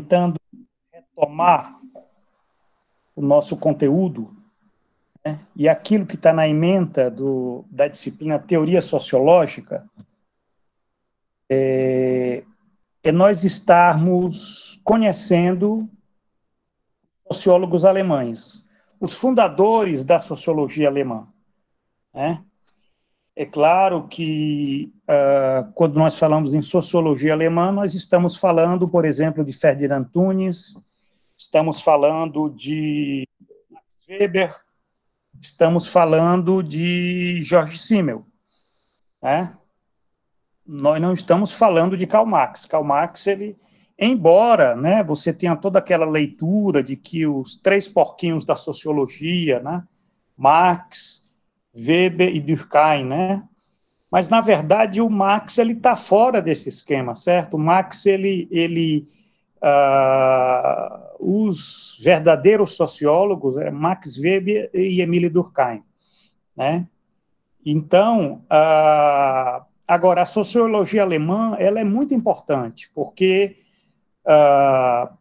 tentando retomar o nosso conteúdo né? e aquilo que está na emenda do, da disciplina Teoria Sociológica é, é nós estarmos conhecendo sociólogos alemães, os fundadores da sociologia alemã. Né? É claro que uh, quando nós falamos em sociologia alemã, nós estamos falando, por exemplo, de Ferdinand Tunis, estamos falando de Weber, estamos falando de George Simmel. Né? Nós não estamos falando de Karl Marx. Karl Marx, ele, embora né, você tenha toda aquela leitura de que os três porquinhos da sociologia, né, Marx, Weber e Durkheim, né? Mas na verdade o Marx ele está fora desse esquema, certo? O Marx ele ele uh, os verdadeiros sociólogos é Max Weber e Emile Durkheim, né? Então uh, agora a sociologia alemã ela é muito importante porque uh,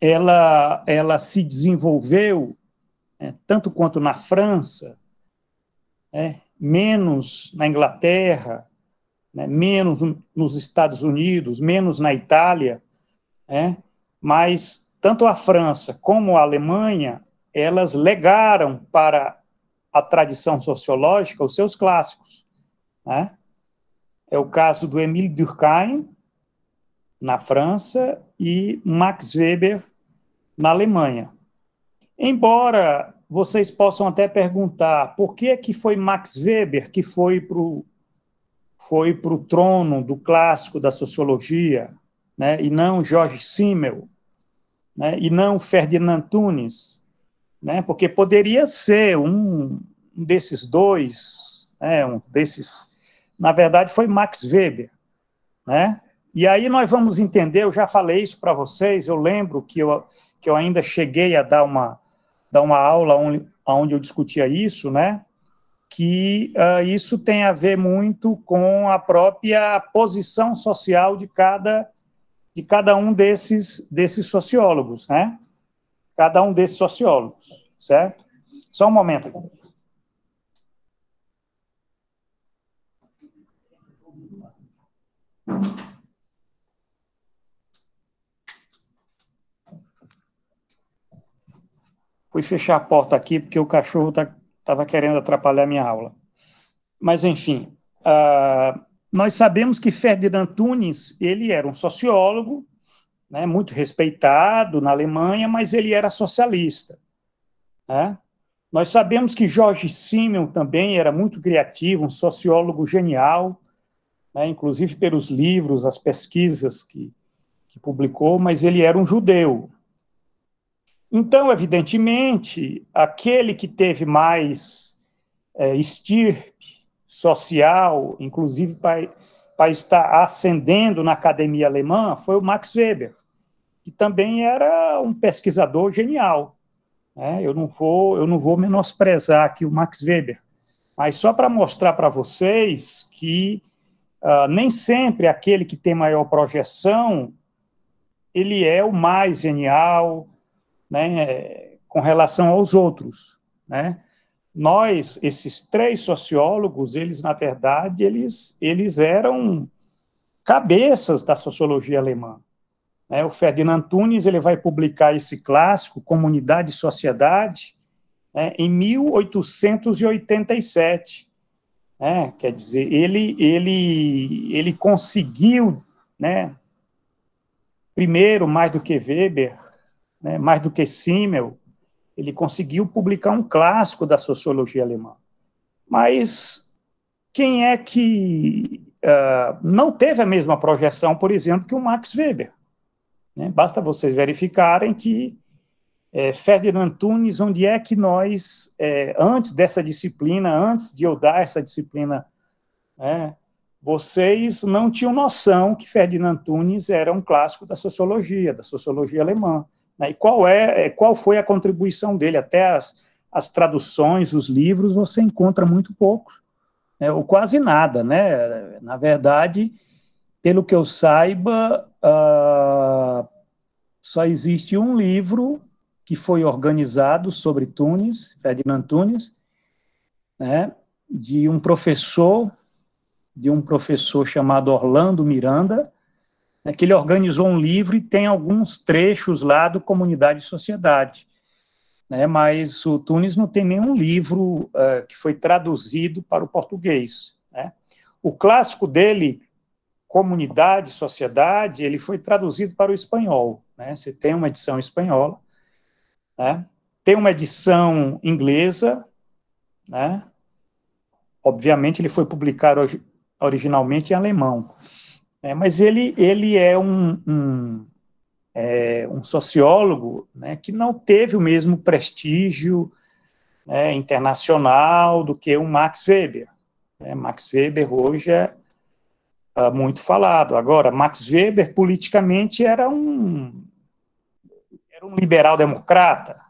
ela ela se desenvolveu né, tanto quanto na França né, menos na Inglaterra, né, menos nos Estados Unidos, menos na Itália, né, mas tanto a França como a Alemanha, elas legaram para a tradição sociológica os seus clássicos. Né? É o caso do Emile Durkheim, na França, e Max Weber, na Alemanha. Embora vocês possam até perguntar por que que foi Max Weber que foi para foi pro o trono do clássico da sociologia, né, e não Jorge Simmel, né, e não Ferdinand Tunes, né, porque poderia ser um, um desses dois, né, um desses, na verdade foi Max Weber, né, e aí nós vamos entender, eu já falei isso para vocês, eu lembro que eu, que eu ainda cheguei a dar uma, dar uma aula onde eu discutia isso, né? Que uh, isso tem a ver muito com a própria posição social de cada de cada um desses desses sociólogos, né? Cada um desses sociólogos, certo? Só um momento. Thank you. fui fechar a porta aqui porque o cachorro estava tá, querendo atrapalhar minha aula. Mas, enfim, uh, nós sabemos que Ferdinand Tunis, ele era um sociólogo, né, muito respeitado na Alemanha, mas ele era socialista. Né? Nós sabemos que Jorge Simeon também era muito criativo, um sociólogo genial, né, inclusive pelos livros, as pesquisas que, que publicou, mas ele era um judeu, então, evidentemente, aquele que teve mais é, estirpe social, inclusive para estar ascendendo na academia alemã, foi o Max Weber, que também era um pesquisador genial. Né? Eu, não vou, eu não vou menosprezar aqui o Max Weber, mas só para mostrar para vocês que uh, nem sempre aquele que tem maior projeção ele é o mais genial, né, com relação aos outros, né? Nós, esses três sociólogos, eles na verdade eles eles eram cabeças da sociologia alemã. Né? O Ferdinand Tunis ele vai publicar esse clássico Comunidade e Sociedade né, em 1887. É, né. quer dizer, ele, ele, ele conseguiu, né, primeiro, mais do que Weber, né, mais do que Simmel, ele conseguiu publicar um clássico da sociologia alemã. Mas quem é que uh, não teve a mesma projeção, por exemplo, que o Max Weber? Né? Basta vocês verificarem que é, Ferdinand Tunes, onde é que nós, é, antes dessa disciplina, antes de eu dar essa disciplina, né, vocês não tinham noção que Ferdinand Tunes era um clássico da sociologia, da sociologia alemã. Né? E qual, é, é, qual foi a contribuição dele? Até as, as traduções, os livros, você encontra muito pouco né? ou quase nada. Né? Na verdade, pelo que eu saiba, uh, só existe um livro que foi organizado sobre Tunis, Ferdinand Tunis, né, de um professor, de um professor chamado Orlando Miranda, né, que ele organizou um livro e tem alguns trechos lá do Comunidade e Sociedade. Né, mas o Tunis não tem nenhum livro uh, que foi traduzido para o português. Né. O clássico dele, Comunidade e Sociedade, ele foi traduzido para o espanhol. Né. Você tem uma edição espanhola, né, tem uma edição inglesa, né, obviamente ele foi publicado originalmente em alemão é Mas ele, ele é um, um, é, um sociólogo né, que não teve o mesmo prestígio né, internacional do que o Max Weber. Né? Max Weber hoje é, é muito falado. Agora, Max Weber politicamente era um, era um liberal democrata,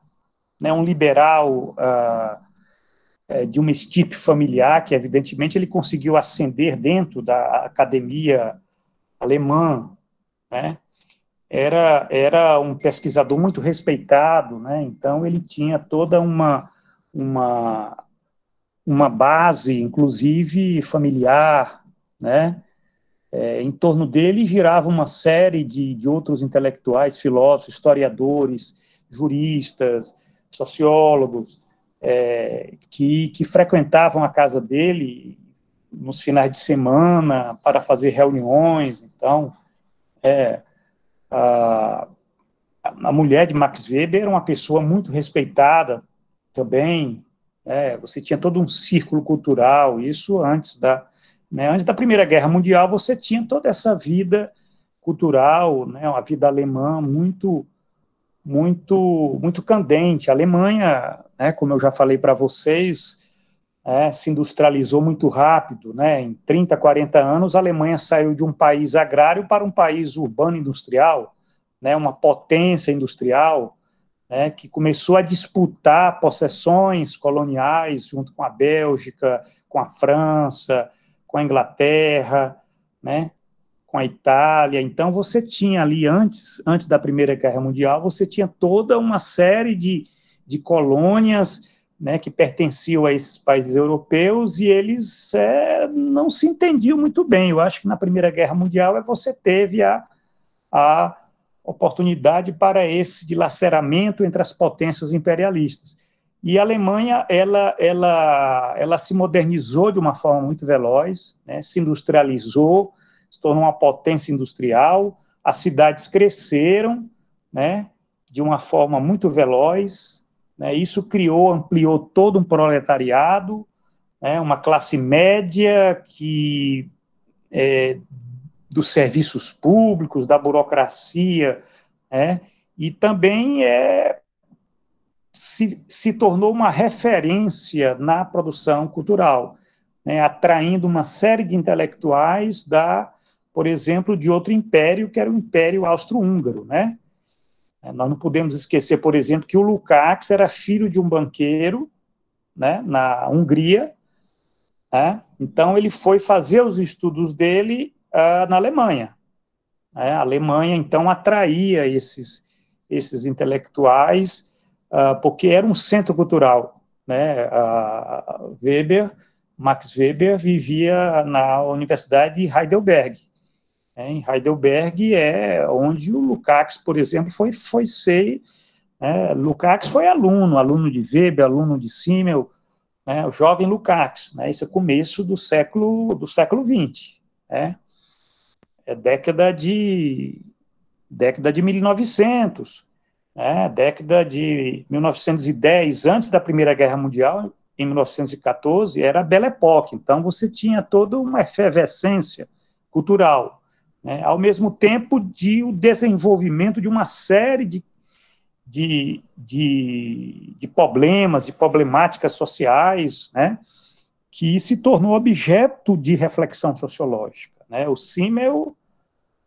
né, um liberal uh, de uma estipe familiar que, evidentemente, ele conseguiu ascender dentro da academia alemã, né? Era, era um pesquisador muito respeitado, né? Então ele tinha toda uma, uma, uma base, inclusive familiar, né? É, em torno dele girava uma série de, de outros intelectuais, filósofos, historiadores, juristas, sociólogos, é, que, que frequentavam a casa dele nos finais de semana para fazer reuniões. Então, é, a, a mulher de Max Weber era uma pessoa muito respeitada também. É, você tinha todo um círculo cultural, isso antes da, né, antes da Primeira Guerra Mundial, você tinha toda essa vida cultural, né, uma vida alemã muito muito muito candente. A Alemanha, né, como eu já falei para vocês, é, se industrializou muito rápido, né? Em 30, 40 anos, a Alemanha saiu de um país agrário para um país urbano industrial, né? Uma potência industrial, né? Que começou a disputar possessões coloniais junto com a Bélgica, com a França, com a Inglaterra, né? Com a Itália. Então, você tinha ali antes, antes da Primeira Guerra Mundial, você tinha toda uma série de, de colônias né, que pertenciam a esses países europeus e eles é, não se entendiam muito bem. Eu acho que na Primeira Guerra Mundial é você teve a, a oportunidade para esse dilaceramento entre as potências imperialistas. E a Alemanha ela, ela, ela se modernizou de uma forma muito veloz, né, se industrializou, se tornou uma potência industrial, as cidades cresceram né, de uma forma muito veloz, né? Isso criou, ampliou todo um proletariado, né? uma classe média que é, dos serviços públicos, da burocracia, né? e também é, se, se tornou uma referência na produção cultural, né? atraindo uma série de intelectuais da, por exemplo, de outro império, que era o Império Austro-Húngaro, né? É, nós não podemos esquecer, por exemplo, que o Lukács era filho de um banqueiro né, na Hungria, né, então ele foi fazer os estudos dele uh, na Alemanha. Né, a Alemanha, então, atraía esses, esses intelectuais, uh, porque era um centro cultural. Né, uh, Weber, Max Weber, vivia na Universidade de Heidelberg, em Heidelberg é onde o Lukács, por exemplo, foi, foi ser. Né? Lukács foi aluno, aluno de Weber, aluno de Simmel, né? o jovem Lukács. Né? Isso é começo do século do século XX. Né? É década de década de 1900, né? década de 1910, antes da Primeira Guerra Mundial, em 1914, era a Belle Époque. Então você tinha toda uma efervescência cultural né, ao mesmo tempo de o desenvolvimento de uma série de, de, de, de problemas, de problemáticas sociais, né, que se tornou objeto de reflexão sociológica. Né? O Simmel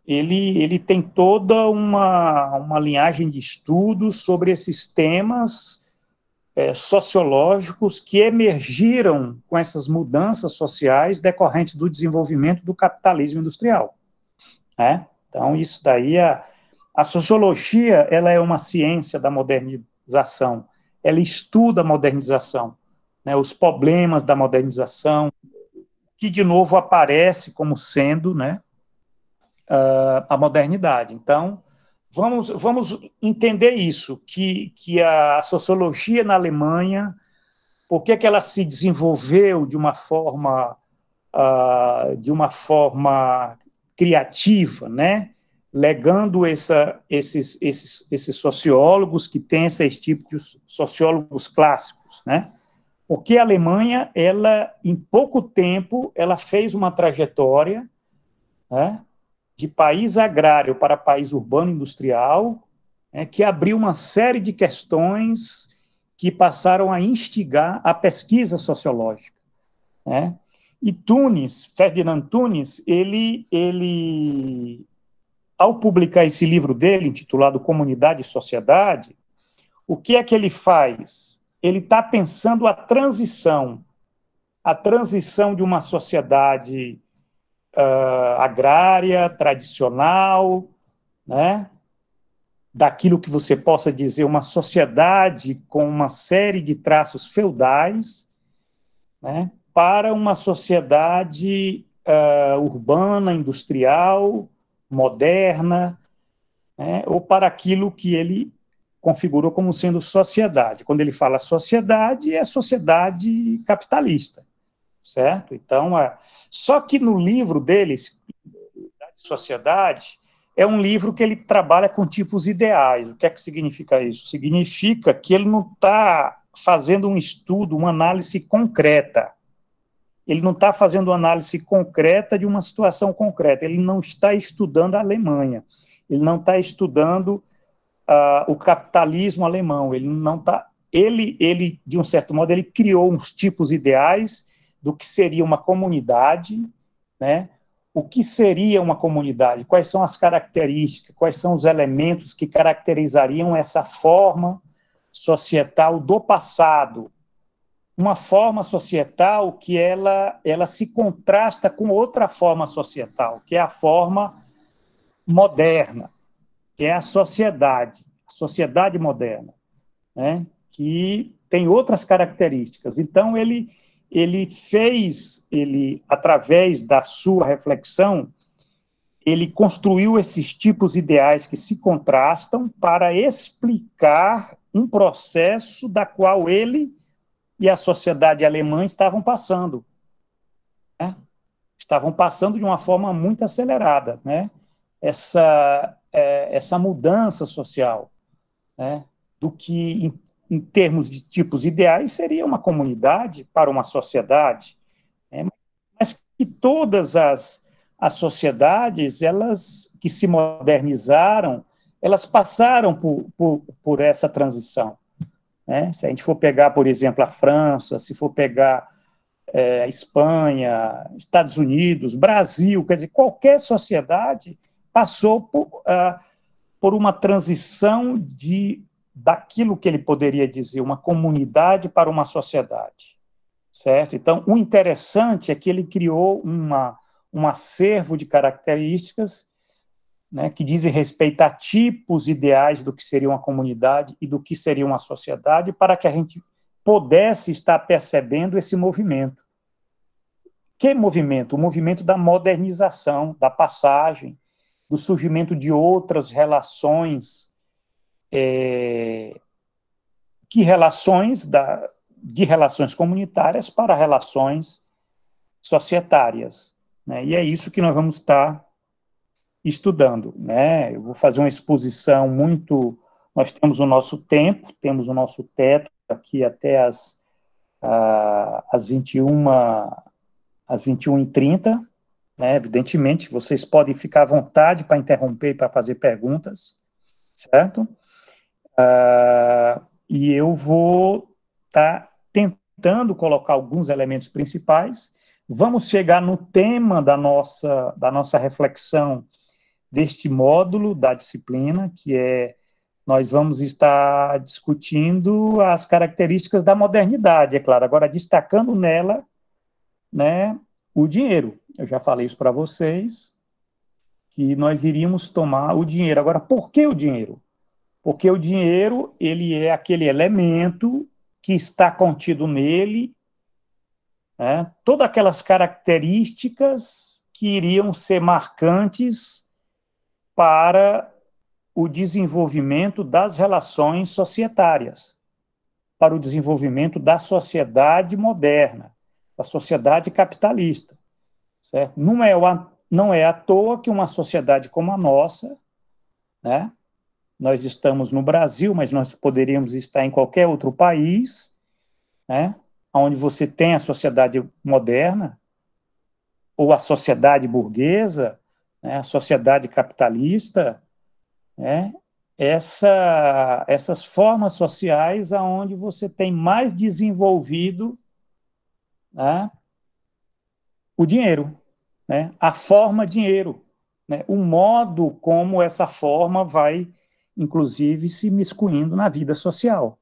ele, ele tem toda uma, uma linhagem de estudos sobre esses temas é, sociológicos que emergiram com essas mudanças sociais decorrentes do desenvolvimento do capitalismo industrial. Né? Então, isso daí, a, a sociologia, ela é uma ciência da modernização, ela estuda a modernização, né, os problemas da modernização, que de novo aparece como sendo né, ah, a modernidade. Então, vamos, vamos entender isso, que, que a sociologia na Alemanha, por que, que ela se desenvolveu de uma forma, uh, de uma forma criativa, né? legando essa, esses, esses, esses sociólogos que têm esses tipos de sociólogos clássicos, né? Porque a Alemanha, ela em pouco tempo, ela fez uma trajetória né, de país agrário para país urbano industrial, né, que abriu uma série de questões que passaram a instigar a pesquisa sociológica, né? E Tunis, Ferdinand Tunes, ele, ele, ao publicar esse livro dele, intitulado Comunidade e Sociedade, o que é que ele faz? Ele está pensando a transição, a transição de uma sociedade uh, agrária, tradicional, né? daquilo que você possa dizer uma sociedade com uma série de traços feudais, né? para uma sociedade uh, urbana, industrial, moderna, né, ou para aquilo que ele configurou como sendo sociedade. Quando ele fala sociedade, é sociedade capitalista, certo? Então, é, só que no livro deles, Sociedade, é um livro que ele trabalha com tipos ideais. O que é que significa isso? Significa que ele não está fazendo um estudo, uma análise concreta ele não está fazendo análise concreta de uma situação concreta, ele não está estudando a Alemanha, ele não está estudando uh, o capitalismo alemão, ele não está. Ele, ele, de um certo modo, ele criou uns tipos ideais do que seria uma comunidade, né? O que seria uma comunidade? Quais são as características? Quais são os elementos que caracterizariam essa forma societal do passado, uma forma societal que ela, ela se contrasta com outra forma societal, que é a forma moderna, que é a sociedade, a sociedade moderna, né? que tem outras características. Então, ele, ele fez, ele através da sua reflexão, ele construiu esses tipos ideais que se contrastam para explicar um processo da qual ele e a sociedade alemã estavam passando. Né? Estavam passando de uma forma muito acelerada né? essa, é, essa mudança social né? do que, em, em, termos de tipos ideais, seria uma comunidade para uma sociedade, né? mas que todas as, as sociedades elas que se modernizaram elas passaram por, por, por essa transição. Né? Se a gente for pegar, por exemplo, a França, se for pegar é, a Espanha, Estados Unidos, Brasil, quer dizer, qualquer sociedade passou por, ah, por uma transição de daquilo que ele poderia dizer uma comunidade para uma sociedade, certo? Então, o interessante é que ele criou uma, um acervo de características né, que dizem respeito a tipos ideais do que seria uma comunidade e do que seria uma sociedade, para que a gente pudesse estar percebendo esse movimento. Que movimento? O movimento da modernização, da passagem, do surgimento de outras relações. É, que relações da, de relações comunitárias para relações societárias. Né? E é isso que nós vamos estar estudando, né? Eu vou fazer uma exposição muito. Nós temos o nosso tempo, temos o nosso teto aqui até as, uh, as 21 às 21h30, né? Evidentemente, vocês podem ficar à vontade para interromper e para fazer perguntas, certo? Uh, e eu vou estar tá tentando colocar alguns elementos principais. Vamos chegar no tema da nossa, da nossa reflexão, deste módulo da disciplina, que é nós vamos estar discutindo as características da modernidade, é claro. Agora, destacando nela, né, o dinheiro. Eu já falei isso para vocês, que nós iríamos tomar o dinheiro. Agora, por que o dinheiro? Porque o dinheiro, ele é aquele elemento que está contido nele, né, todas aquelas características que iriam ser marcantes para o desenvolvimento das relações societárias, para o desenvolvimento da sociedade moderna, da sociedade capitalista. Certo? Não, é, não é à toa que uma sociedade como a nossa, né? nós estamos no Brasil, mas nós poderíamos estar em qualquer outro país, né? onde você tem a sociedade moderna, ou a sociedade burguesa, né, a sociedade capitalista, né, essa, essas formas sociais aonde você tem mais desenvolvido né, o dinheiro, né, a forma dinheiro, né, o modo como essa forma vai, inclusive, se miscuindo na vida social.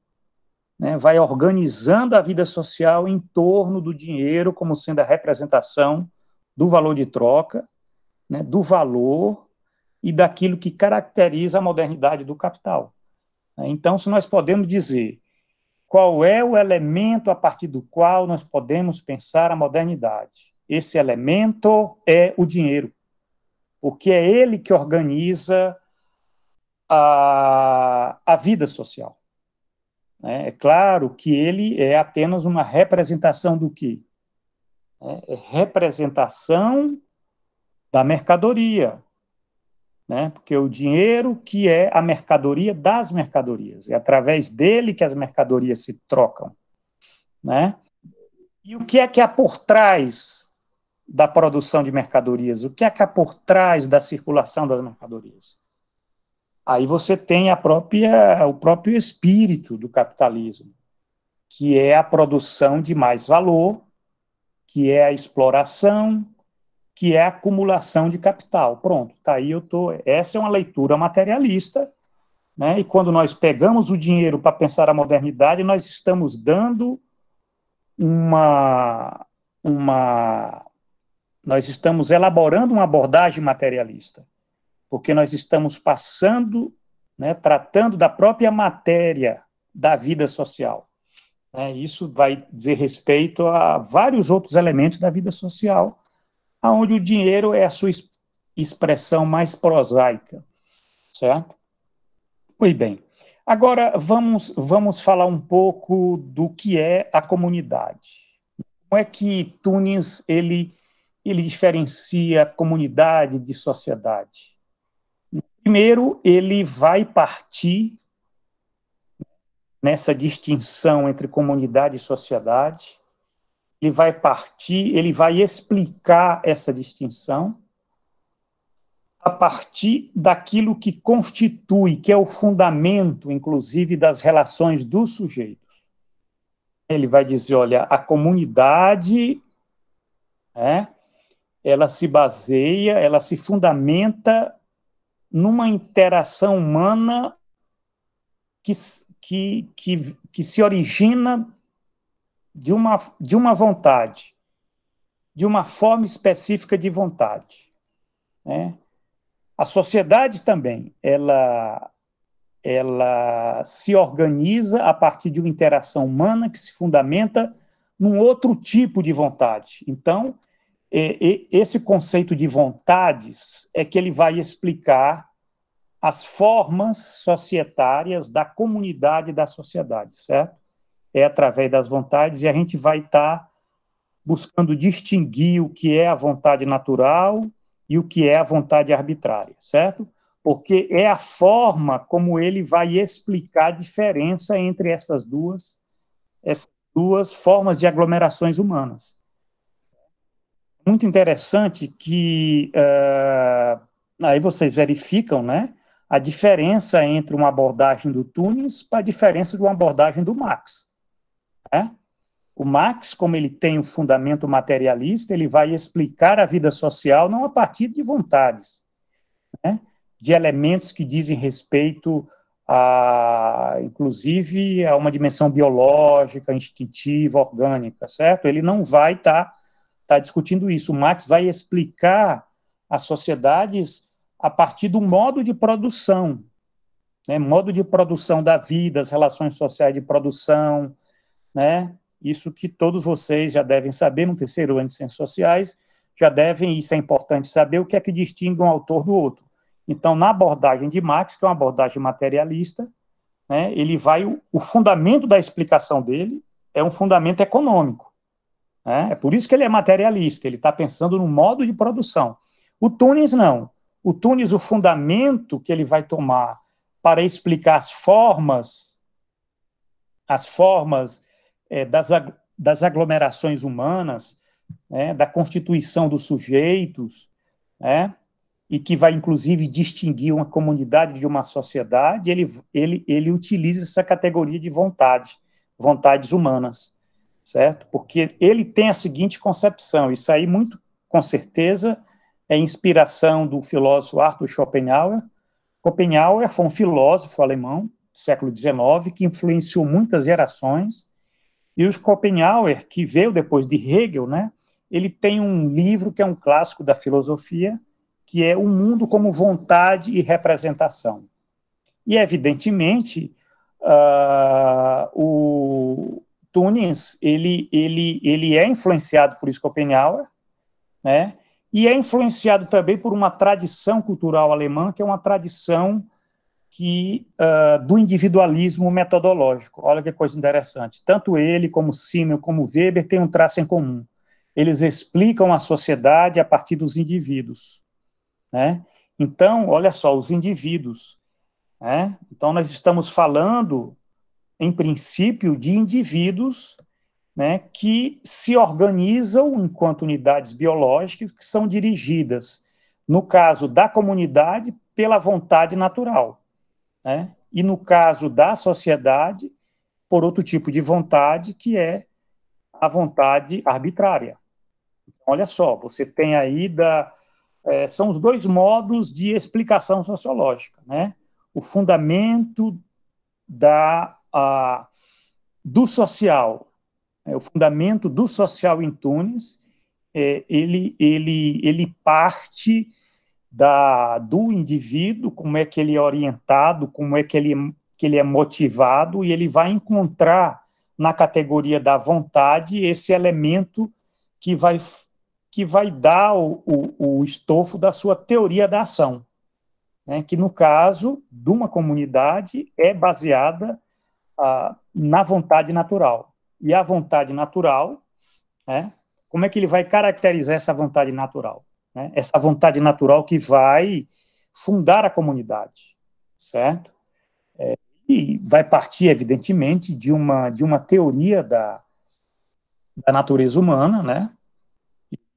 Né, vai organizando a vida social em torno do dinheiro como sendo a representação do valor de troca né, do valor e daquilo que caracteriza a modernidade do capital. Então, se nós podemos dizer qual é o elemento a partir do qual nós podemos pensar a modernidade, esse elemento é o dinheiro, porque é ele que organiza a, a vida social. Né? É claro que ele é apenas uma representação do que? É representação da mercadoria, né? Porque o dinheiro que é a mercadoria das mercadorias, é através dele que as mercadorias se trocam, né? E o que é que há por trás da produção de mercadorias? O que é que há por trás da circulação das mercadorias? Aí você tem a própria o próprio espírito do capitalismo, que é a produção de mais valor, que é a exploração, que é a acumulação de capital. Pronto, tá aí eu tô. Essa é uma leitura materialista, né? E quando nós pegamos o dinheiro para pensar a modernidade, nós estamos dando uma uma nós estamos elaborando uma abordagem materialista, porque nós estamos passando, né, tratando da própria matéria da vida social. É, isso vai dizer respeito a vários outros elementos da vida social, onde o dinheiro é a sua expressão mais prosaica, certo? Pois bem, agora vamos, vamos falar um pouco do que é a comunidade. Como é que Tunis ele, ele diferencia comunidade de sociedade? Primeiro, ele vai partir nessa distinção entre comunidade e sociedade ele vai partir, ele vai explicar essa distinção a partir daquilo que constitui, que é o fundamento, inclusive, das relações dos sujeitos. Ele vai dizer: olha, a comunidade, né, ela se baseia, ela se fundamenta numa interação humana que, que, que, que se origina de uma, de uma vontade, de uma forma específica de vontade. Né? A sociedade também, ela, ela se organiza a partir de uma interação humana que se fundamenta num outro tipo de vontade. Então, esse conceito de vontades é que ele vai explicar as formas societárias da comunidade e da sociedade, certo? é através das vontades, e a gente vai estar tá buscando distinguir o que é a vontade natural e o que é a vontade arbitrária, certo? Porque é a forma como ele vai explicar a diferença entre essas duas, essas duas formas de aglomerações humanas. Muito interessante que uh, aí vocês verificam, né? a diferença entre uma abordagem do Tunis para a diferença de uma abordagem do Marx. Né? O Marx, como ele tem o um fundamento materialista, ele vai explicar a vida social não a partir de vontades, né? de elementos que dizem respeito a, inclusive, a uma dimensão biológica, instintiva, orgânica, certo? Ele não vai estar tá, tá discutindo isso. O Marx vai explicar as sociedades a partir do modo de produção, né? modo de produção da vida, as relações sociais de produção, né? Isso que todos vocês já devem saber no terceiro ano de Ciências Sociais, já devem, isso é importante saber, o que é que distingue um autor do outro. Então, na abordagem de Marx, que é uma abordagem materialista, né, ele vai, o, o fundamento da explicação dele é um fundamento econômico. Né? É por isso que ele é materialista, ele está pensando no modo de produção. O Tunis, não. O Tunis, o fundamento que ele vai tomar para explicar as formas, as formas é, das, das aglomerações humanas, né, da constituição dos sujeitos, né, e que vai, inclusive, distinguir uma comunidade de uma sociedade, ele, ele, ele utiliza essa categoria de vontade, vontades humanas, certo? Porque ele tem a seguinte concepção, isso aí, muito com certeza, é inspiração do filósofo Arthur Schopenhauer. Schopenhauer foi um filósofo alemão do século XIX que influenciou muitas gerações e o Schopenhauer, que veio depois de Hegel, né, ele tem um livro que é um clássico da filosofia, que é O Mundo como Vontade e Representação. E, evidentemente, uh, o Tunis ele, ele, ele é influenciado por Schopenhauer, né, e é influenciado também por uma tradição cultural alemã, que é uma tradição que uh, do individualismo metodológico. Olha que coisa interessante. Tanto ele, como Simmel, como Weber têm um traço em comum. Eles explicam a sociedade a partir dos indivíduos. Né? Então, olha só, os indivíduos. Né? Então, nós estamos falando, em princípio, de indivíduos né, que se organizam enquanto unidades biológicas que são dirigidas, no caso da comunidade, pela vontade natural né? e no caso da sociedade, por outro tipo de vontade, que é a vontade arbitrária. Então, olha só, você tem aí da, é, são os dois modos de explicação sociológica, né? O fundamento da a, do social, né? o fundamento do social em Tunis, é, ele ele ele parte da, do indivíduo, como é que ele é orientado, como é que ele, que ele é motivado, e ele vai encontrar na categoria da vontade esse elemento que vai, que vai dar o, o, o estofo da sua teoria da ação, né? que no caso de uma comunidade é baseada ah, na vontade natural. E a vontade natural, né? como é que ele vai caracterizar essa vontade natural? né? essa vontade natural que vai fundar a comunidade, certo? É, e vai partir, evidentemente, de uma, de uma teoria da, da natureza humana, né?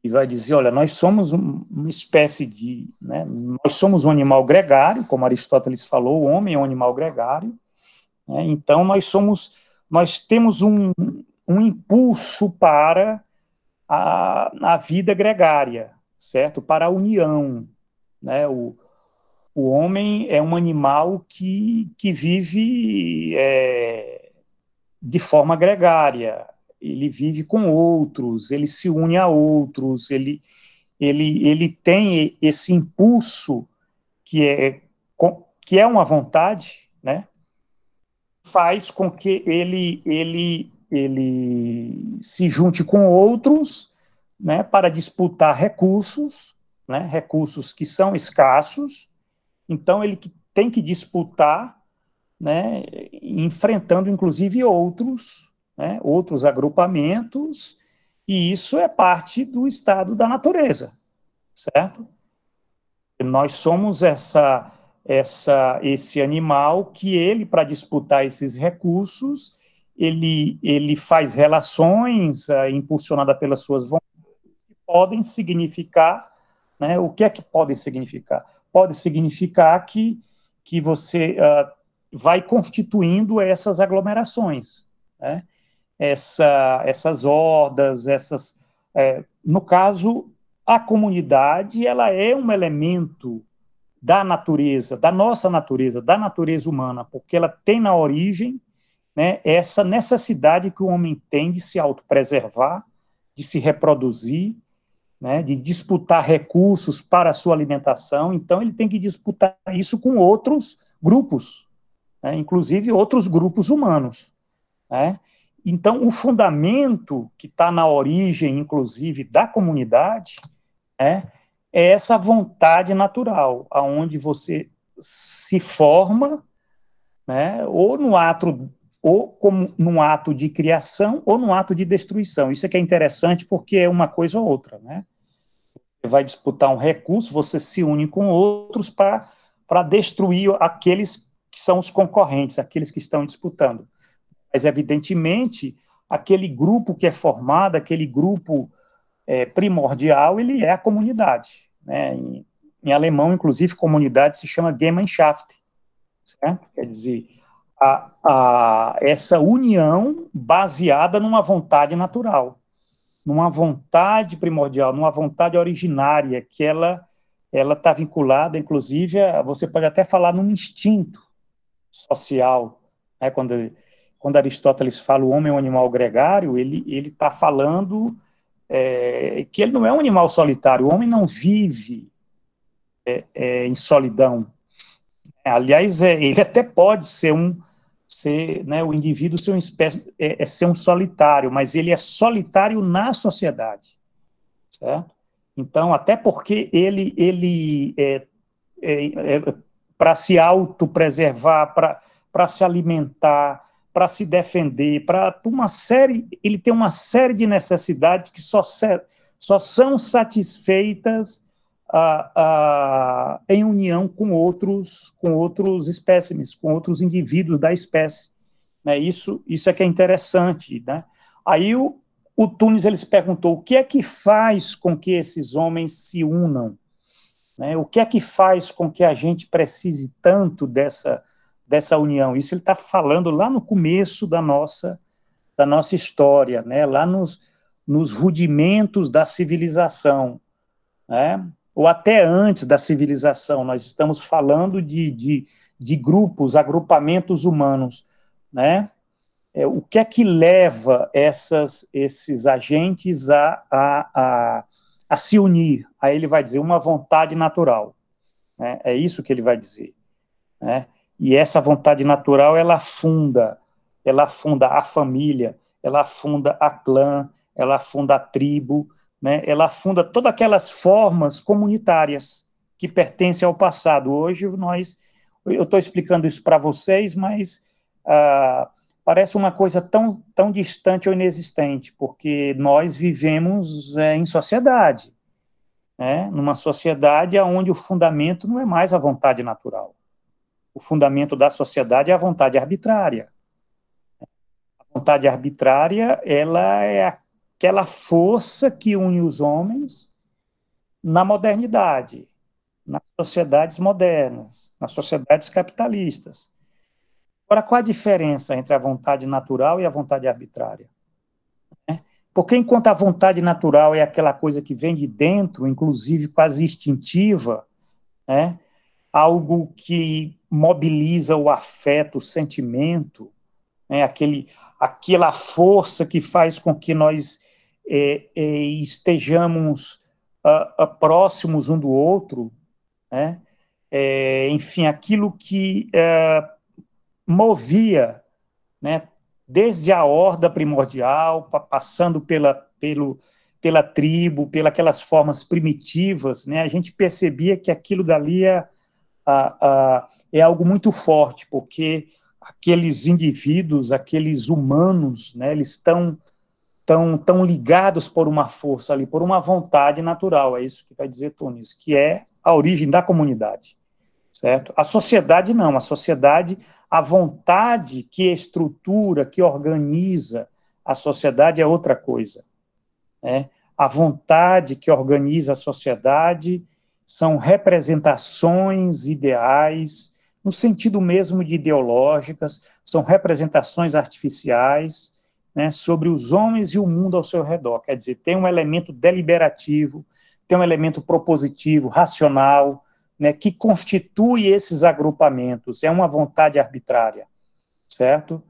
E vai dizer, olha, nós somos uma espécie de, né? nós somos um animal gregário, como Aristóteles falou, o homem é um animal gregário, né? então nós somos, nós temos um, um impulso para a, a vida gregária, certo? Para a união, né? O, o homem é um animal que, que vive é, de forma gregária, ele vive com outros, ele se une a outros, ele, ele, ele tem esse impulso que é, que é uma vontade, né? faz com que ele, ele, ele se junte com outros né, para disputar recursos, né, recursos que são escassos, então ele tem que disputar, né, enfrentando inclusive outros, né, outros agrupamentos, e isso é parte do estado da natureza, certo? Nós somos essa, essa, esse animal que ele, para disputar esses recursos, ele, ele faz relações uh, impulsionada pelas suas vontades, podem significar, né, o que é que podem significar? Pode significar que, que você uh, vai constituindo essas aglomerações, né? Essa, essas hordas, essas, é, no caso, a comunidade ela é um elemento da natureza, da nossa natureza, da natureza humana, porque ela tem na origem né, essa necessidade que o homem tem de se autopreservar, de se reproduzir, né, de disputar recursos para a sua alimentação, então ele tem que disputar isso com outros grupos, né, inclusive outros grupos humanos. Né. Então, o fundamento que está na origem, inclusive, da comunidade é, é essa vontade natural, aonde você se forma, né, ou no ato ou como num ato de criação ou num ato de destruição. Isso é que é interessante porque é uma coisa ou outra, né? Você vai disputar um recurso, você se une com outros para para destruir aqueles que são os concorrentes, aqueles que estão disputando. Mas evidentemente, aquele grupo que é formado, aquele grupo é, primordial, ele é a comunidade, né? Em, em alemão, inclusive, comunidade se chama Gemeinschaft, certo? Quer dizer, a, a essa união baseada numa vontade natural, numa vontade primordial, numa vontade originária, que ela ela está vinculada, inclusive, a, você pode até falar num instinto social, né? quando, quando Aristóteles fala o homem é um animal gregário, ele está falando é, que ele não é um animal solitário, o homem não vive é, é, em solidão. Aliás, é, ele até pode ser um, ser, né, o indivíduo ser um espécie, é, é, ser um solitário, mas ele é solitário na sociedade, certo? Então, até porque ele, ele é, é, é para se autopreservar, para se alimentar, para se defender, para uma série, ele tem uma série de necessidades que só, só são satisfeitas ah, ah, em união com outros, com outros espécimes, com outros indivíduos da espécie. Né? Isso, isso é que é interessante. Né? Aí o, o Tunis ele se perguntou o que é que faz com que esses homens se unam? Né? O que é que faz com que a gente precise tanto dessa, dessa união? Isso ele está falando lá no começo da nossa, da nossa história, né? lá nos, nos rudimentos da civilização. Né? ou até antes da civilização. Nós estamos falando de, de, de grupos, agrupamentos humanos, né? É, o que é que leva essas, esses agentes a, a, a, a, se unir? Aí ele vai dizer uma vontade natural. Né? É isso que ele vai dizer. Né? E essa vontade natural, ela afunda, ela funda a família, ela afunda a clã, ela afunda a tribo, né, ela afunda todas aquelas formas comunitárias que pertencem ao passado. Hoje nós, eu estou explicando isso para vocês, mas ah, parece uma coisa tão, tão distante ou inexistente, porque nós vivemos é, em sociedade, né, numa sociedade onde o fundamento não é mais a vontade natural. O fundamento da sociedade é a vontade arbitrária. A vontade arbitrária, ela é a aquela força que une os homens na modernidade, nas sociedades modernas, nas sociedades capitalistas. Agora, qual a diferença entre a vontade natural e a vontade arbitrária? Né? Porque enquanto a vontade natural é aquela coisa que vem de dentro, inclusive quase instintiva, né? algo que mobiliza o afeto, o sentimento, né? Aquele, aquela força que faz com que nós e, e estejamos ah, ah, próximos um do outro, né? É, enfim, aquilo que é, movia, né? Desde a horda primordial, passando pela, pelo, pela tribo, pelas aquelas formas primitivas, né? A gente percebia que aquilo dali é, é algo muito forte, porque aqueles indivíduos, aqueles humanos, né? Eles estão tão, tão ligados por uma força ali, por uma vontade natural, é isso que vai dizer Tunis, que é a origem da comunidade, certo? A sociedade não, a sociedade, a vontade que estrutura, que organiza a sociedade é outra coisa, né? A vontade que organiza a sociedade são representações ideais, no sentido mesmo de ideológicas, são representações artificiais, né, sobre os homens e o mundo ao seu redor. Quer dizer, tem um elemento deliberativo, tem um elemento propositivo, racional, né, que constitui esses agrupamentos. É uma vontade arbitrária, certo?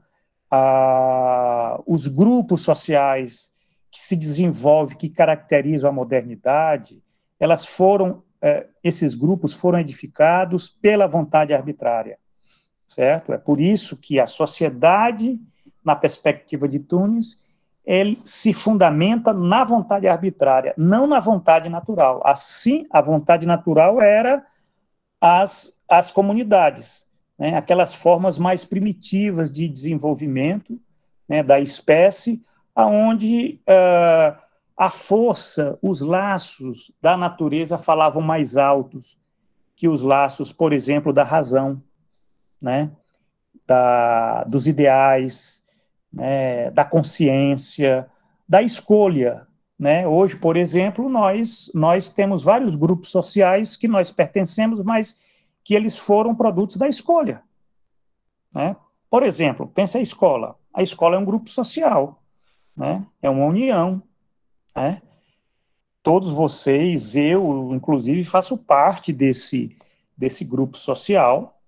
Ah, os grupos sociais que se desenvolvem, que caracterizam a modernidade, elas foram, eh, esses grupos foram edificados pela vontade arbitrária, certo? É por isso que a sociedade na perspectiva de Tunes, ele se fundamenta na vontade arbitrária, não na vontade natural. Assim, a vontade natural era as, as comunidades, né, aquelas formas mais primitivas de desenvolvimento né, da espécie, aonde uh, a força, os laços da natureza falavam mais altos que os laços, por exemplo, da razão, né, da, dos ideais, né, da consciência, da escolha. Né? Hoje, por exemplo, nós, nós temos vários grupos sociais que nós pertencemos, mas que eles foram produtos da escolha. Né? Por exemplo, pensa a escola. A escola é um grupo social, né? é uma união. Né? Todos vocês, eu, inclusive, faço parte desse, desse grupo social,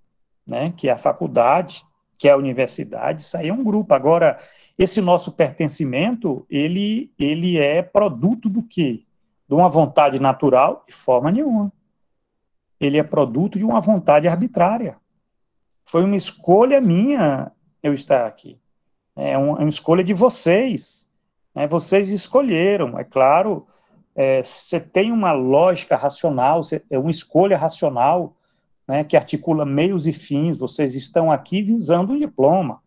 né? que é a faculdade, que é a universidade, isso aí é um grupo. Agora, esse nosso pertencimento, ele, ele é produto do quê? De uma vontade natural? De forma nenhuma. Ele é produto de uma vontade arbitrária. Foi uma escolha minha eu estar aqui. É, é uma, escolha de vocês. Né? Vocês escolheram. É claro, é, você tem uma lógica racional, é uma escolha racional né, que articula meios e fins, vocês estão aqui visando um diploma.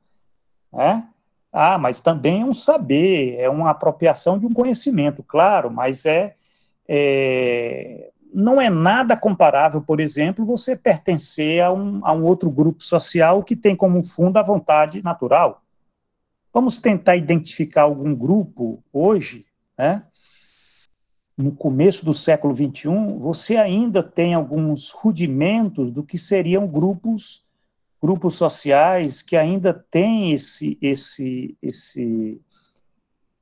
Né? Ah, mas também é um saber, é uma apropriação de um conhecimento, claro, mas é, é não é nada comparável, por exemplo, você pertencer a um, a um outro grupo social que tem como fundo a vontade natural. Vamos tentar identificar algum grupo hoje, né, no começo do século XXI, você ainda tem alguns rudimentos do que seriam grupos grupos sociais que ainda têm esse esse esse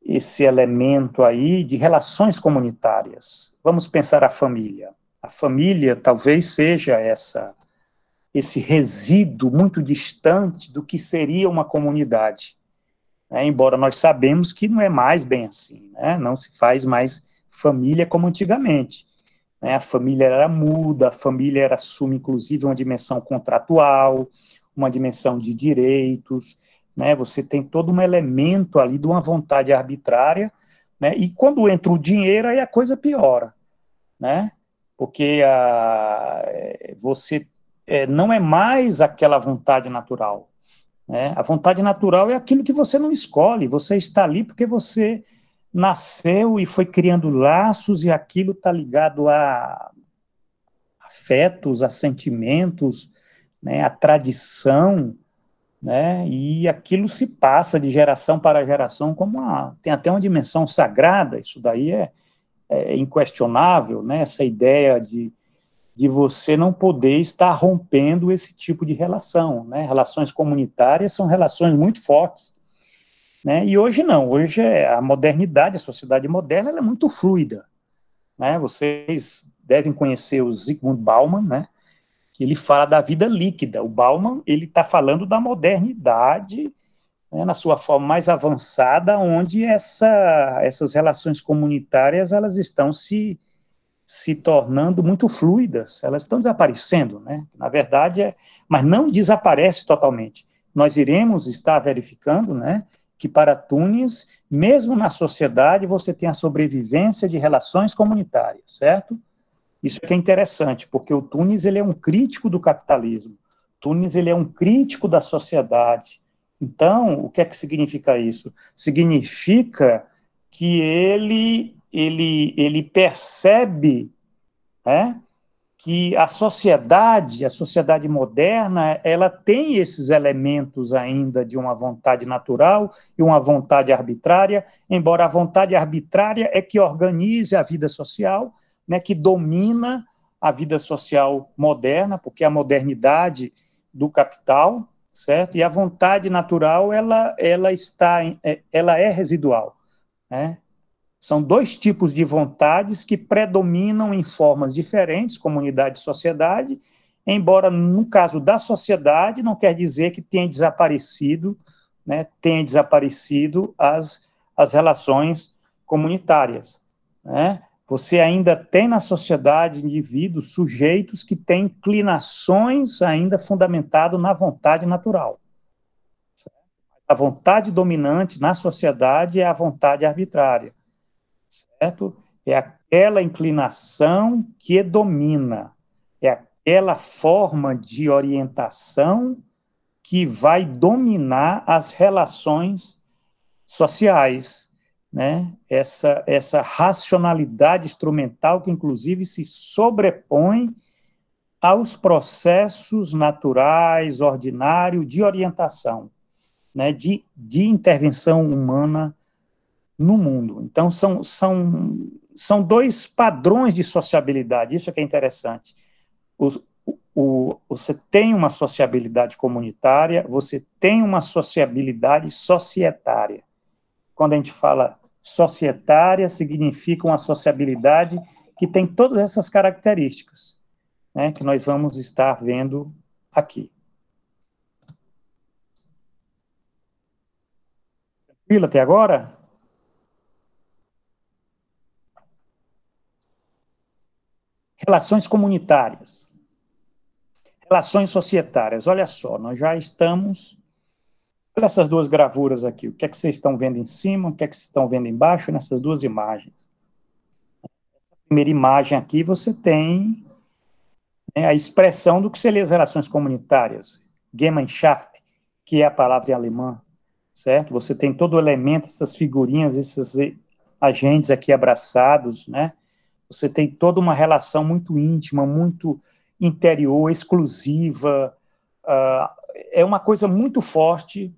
esse elemento aí de relações comunitárias. Vamos pensar a família. A família talvez seja essa esse resíduo muito distante do que seria uma comunidade. É, embora nós sabemos que não é mais bem assim, né? não se faz mais família como antigamente. Né? A família era muda, a família era assume inclusive uma dimensão contratual, uma dimensão de direitos, né? Você tem todo um elemento ali de uma vontade arbitrária, né? E quando entra o dinheiro aí a coisa piora, né? Porque a, ah, você é, não é mais aquela vontade natural. Né? A vontade natural é aquilo que você não escolhe, você está ali porque você nasceu e foi criando laços, e aquilo está ligado a afetos, a sentimentos, né, a tradição, né, e aquilo se passa de geração para geração como uma, tem até uma dimensão sagrada, isso daí é, é inquestionável, né, essa ideia de, de você não poder estar rompendo esse tipo de relação, né, relações comunitárias são relações muito fortes, né? E hoje não, hoje é a modernidade, a sociedade moderna é muito fluida. Né? Vocês devem conhecer o Zygmunt Bauman, né? que ele fala da vida líquida. O Bauman ele está falando da modernidade né, na sua forma mais avançada, onde essa, essas relações comunitárias elas estão se, se tornando muito fluidas, elas estão desaparecendo, né? Na verdade é, mas não desaparece totalmente. Nós iremos estar verificando, né, que para Tunis, mesmo na sociedade, você tem a sobrevivência de relações comunitárias, certo? Isso é que é interessante, porque o Tunis ele é um crítico do capitalismo. Tunis ele é um crítico da sociedade. Então, o que é que significa isso? Significa que ele ele ele percebe, né, que a sociedade, a sociedade moderna, ela tem esses elementos ainda de uma vontade natural e uma vontade arbitrária, embora a vontade arbitrária é que organize a vida social, né, que domina a vida social moderna, porque a modernidade do capital, certo? E a vontade natural, ela, ela está, é, ela é residual, né? São dois tipos de vontades que predominam em formas diferentes, comunidade e sociedade, embora no caso da sociedade não quer dizer que tenha desaparecido, né, tenha desaparecido as, as relações comunitárias. Né? Você ainda tem na sociedade indivíduos, sujeitos que têm inclinações ainda fundamentado na vontade natural. A vontade dominante na sociedade é a vontade arbitrária certo? É aquela inclinação que domina, é aquela forma de orientação que vai dominar as relações sociais, né? Essa essa racionalidade instrumental que inclusive se sobrepõe aos processos naturais, ordinários de orientação, né, de, de intervenção humana no mundo. Então, são, são, são dois padrões de sociabilidade, isso é que é interessante. Os, o, você tem uma sociabilidade comunitária, você tem uma sociabilidade societária. Quando a gente fala societária, significa uma sociabilidade que tem todas essas características, né, que nós vamos estar vendo aqui. Tranquilo até agora? Relações comunitárias. Relações societárias. Olha só, nós já estamos. Olha essas duas gravuras aqui. O que é que vocês estão vendo em cima? O que é que vocês estão vendo embaixo nessas duas imagens? Essa primeira imagem aqui você tem né, a expressão do que seria as relações comunitárias. Gemeinschaft, que é a palavra em alemã, certo? Você tem todo o elemento, essas figurinhas, esses agentes aqui abraçados, né? Você tem toda uma relação muito íntima, muito interior, exclusiva. Uh, é uma coisa muito forte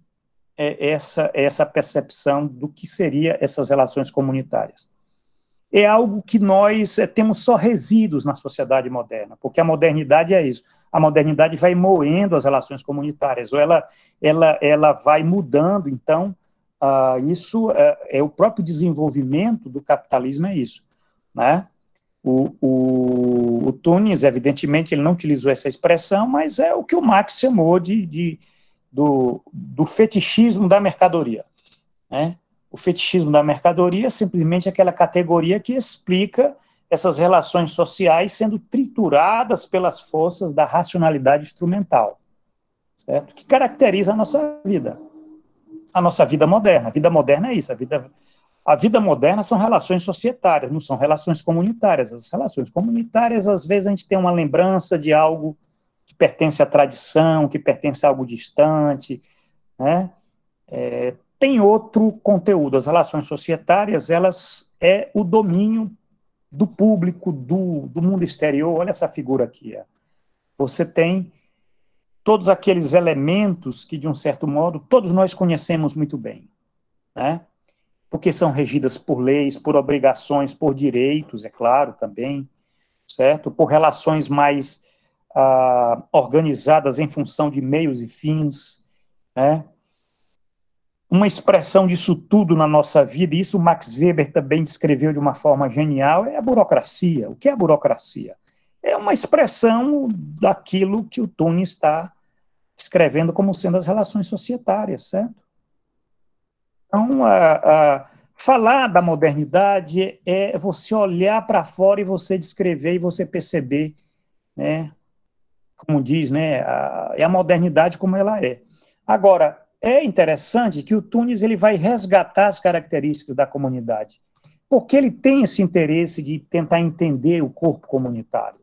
é essa, é essa percepção do que seria essas relações comunitárias. É algo que nós é, temos só resíduos na sociedade moderna, porque a modernidade é isso. A modernidade vai moendo as relações comunitárias, ou ela, ela, ela vai mudando. Então, uh, isso é, é o próprio desenvolvimento do capitalismo, é isso. Né? O, o, o Tunis, evidentemente, ele não utilizou essa expressão, mas é o que o Marx chamou de, de do, do, fetichismo da mercadoria. Né? O fetichismo da mercadoria é simplesmente aquela categoria que explica essas relações sociais sendo trituradas pelas forças da racionalidade instrumental, certo? Que caracteriza a nossa vida, a nossa vida moderna. A vida moderna é isso, a vida a vida moderna são relações societárias, não são relações comunitárias. As relações comunitárias, às vezes, a gente tem uma lembrança de algo que pertence à tradição, que pertence a algo distante, né? É, tem outro conteúdo. As relações societárias, elas é o domínio do público, do, do mundo exterior. Olha essa figura aqui. Ó. Você tem todos aqueles elementos que, de um certo modo, todos nós conhecemos muito bem. Né? porque são regidas por leis, por obrigações, por direitos, é claro, também, certo? Por relações mais ah, organizadas em função de meios e fins, né? Uma expressão disso tudo na nossa vida, e isso Max Weber também descreveu de uma forma genial, é a burocracia. O que é a burocracia? É uma expressão daquilo que o Tony está escrevendo como sendo as relações societárias, certo? Então, a, a falar da modernidade é você olhar para fora e você descrever e você perceber, né? Como diz, né? A, é a modernidade como ela é. Agora, é interessante que o Tunis ele vai resgatar as características da comunidade, porque ele tem esse interesse de tentar entender o corpo comunitário.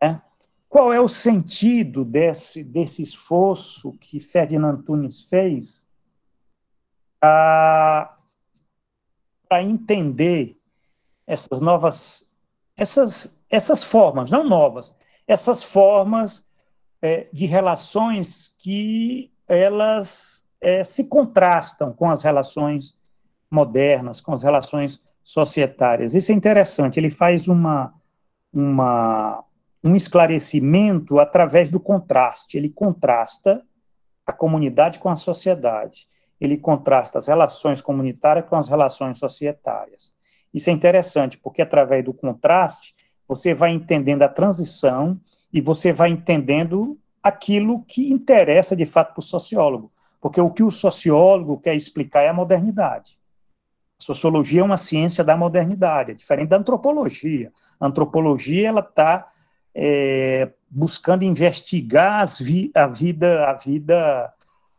Né? Qual é o sentido desse, desse esforço que Ferdinand Tunis fez para entender essas novas, essas, essas formas, não novas, essas formas é, de relações que elas é, se contrastam com as relações modernas, com as relações societárias. Isso é interessante, ele faz uma, uma, um esclarecimento através do contraste, ele contrasta a comunidade com a sociedade ele contrasta as relações comunitárias com as relações societárias. Isso é interessante, porque através do contraste, você vai entendendo a transição e você vai entendendo aquilo que interessa de fato para o sociólogo. Porque o que o sociólogo quer explicar é a modernidade. A sociologia é uma ciência da modernidade, é diferente da antropologia. A antropologia ela está é, eh, buscando investigar vi a vida, a vida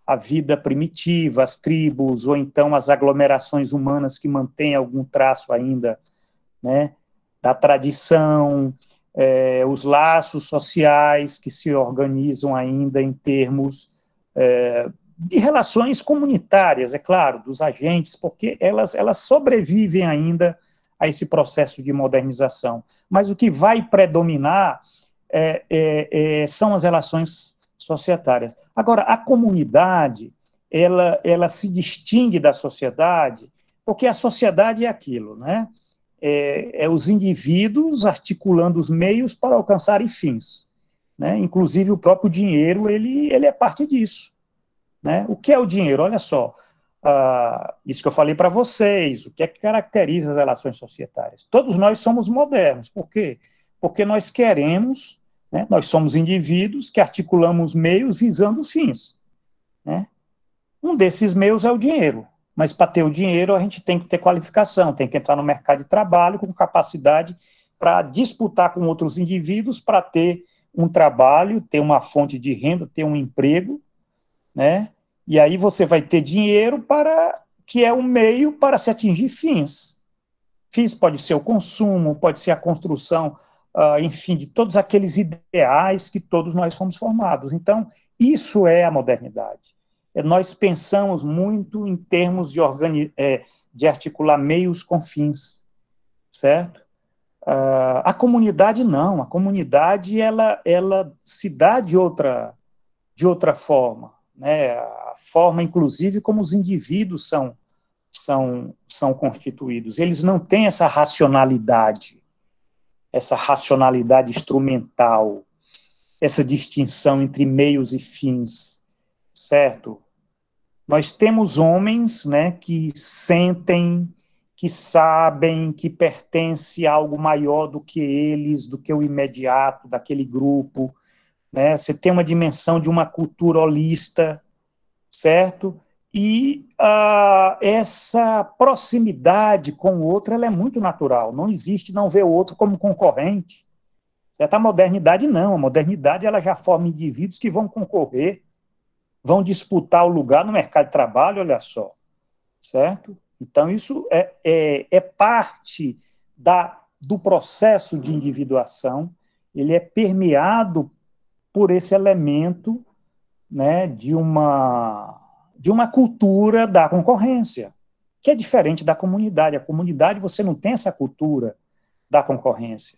a vida primitiva, as tribos, ou então as aglomerações humanas que mantêm algum traço ainda né, da tradição, é, os laços sociais que se organizam ainda em termos é, de relações comunitárias, é claro, dos agentes, porque elas, elas sobrevivem ainda a esse processo de modernização. Mas o que vai predominar é, é, é são as relações societárias. Agora, a comunidade, ela, ela se distingue da sociedade, porque a sociedade é aquilo, né? É, é os indivíduos articulando os meios para alcançarem fins. Né? Inclusive, o próprio dinheiro, ele, ele é parte disso. Né? O que é o dinheiro? Olha só, ah, isso que eu falei para vocês, o que é que caracteriza as relações societárias? Todos nós somos modernos, por quê? Porque nós queremos né? Nós somos indivíduos que articulamos meios visando fins. Né? Um desses meios é o dinheiro, mas para ter o dinheiro a gente tem que ter qualificação, tem que entrar no mercado de trabalho com capacidade para disputar com outros indivíduos para ter um trabalho, ter uma fonte de renda, ter um emprego, né? E aí você vai ter dinheiro para que é um meio para se atingir fins. Fins pode ser o consumo, pode ser a construção uh, enfim, de todos aqueles ideais que todos nós fomos formados. Então, isso é a modernidade. É, nós pensamos muito em termos de, é, de articular meios com fins, certo? Uh, a comunidade não, a comunidade ela, ela se dá de outra, de outra forma, né? a forma inclusive como os indivíduos são, são, são constituídos, eles não têm essa racionalidade, essa racionalidade instrumental, essa distinção entre meios e fins, certo? Nós temos homens né, que sentem, que sabem que pertence a algo maior do que eles, do que o imediato, daquele grupo. Né? Você tem uma dimensão de uma cultura holista, certo? E ah, essa proximidade com o outro ela é muito natural. Não existe não ver o outro como concorrente. Certa modernidade não. A modernidade ela já forma indivíduos que vão concorrer, vão disputar o lugar no mercado de trabalho, olha só. Certo? Então, isso é, é, é parte da, do processo de individuação, ele é permeado por esse elemento né, de uma de uma cultura da concorrência, que é diferente da comunidade. A comunidade você não tem essa cultura da concorrência,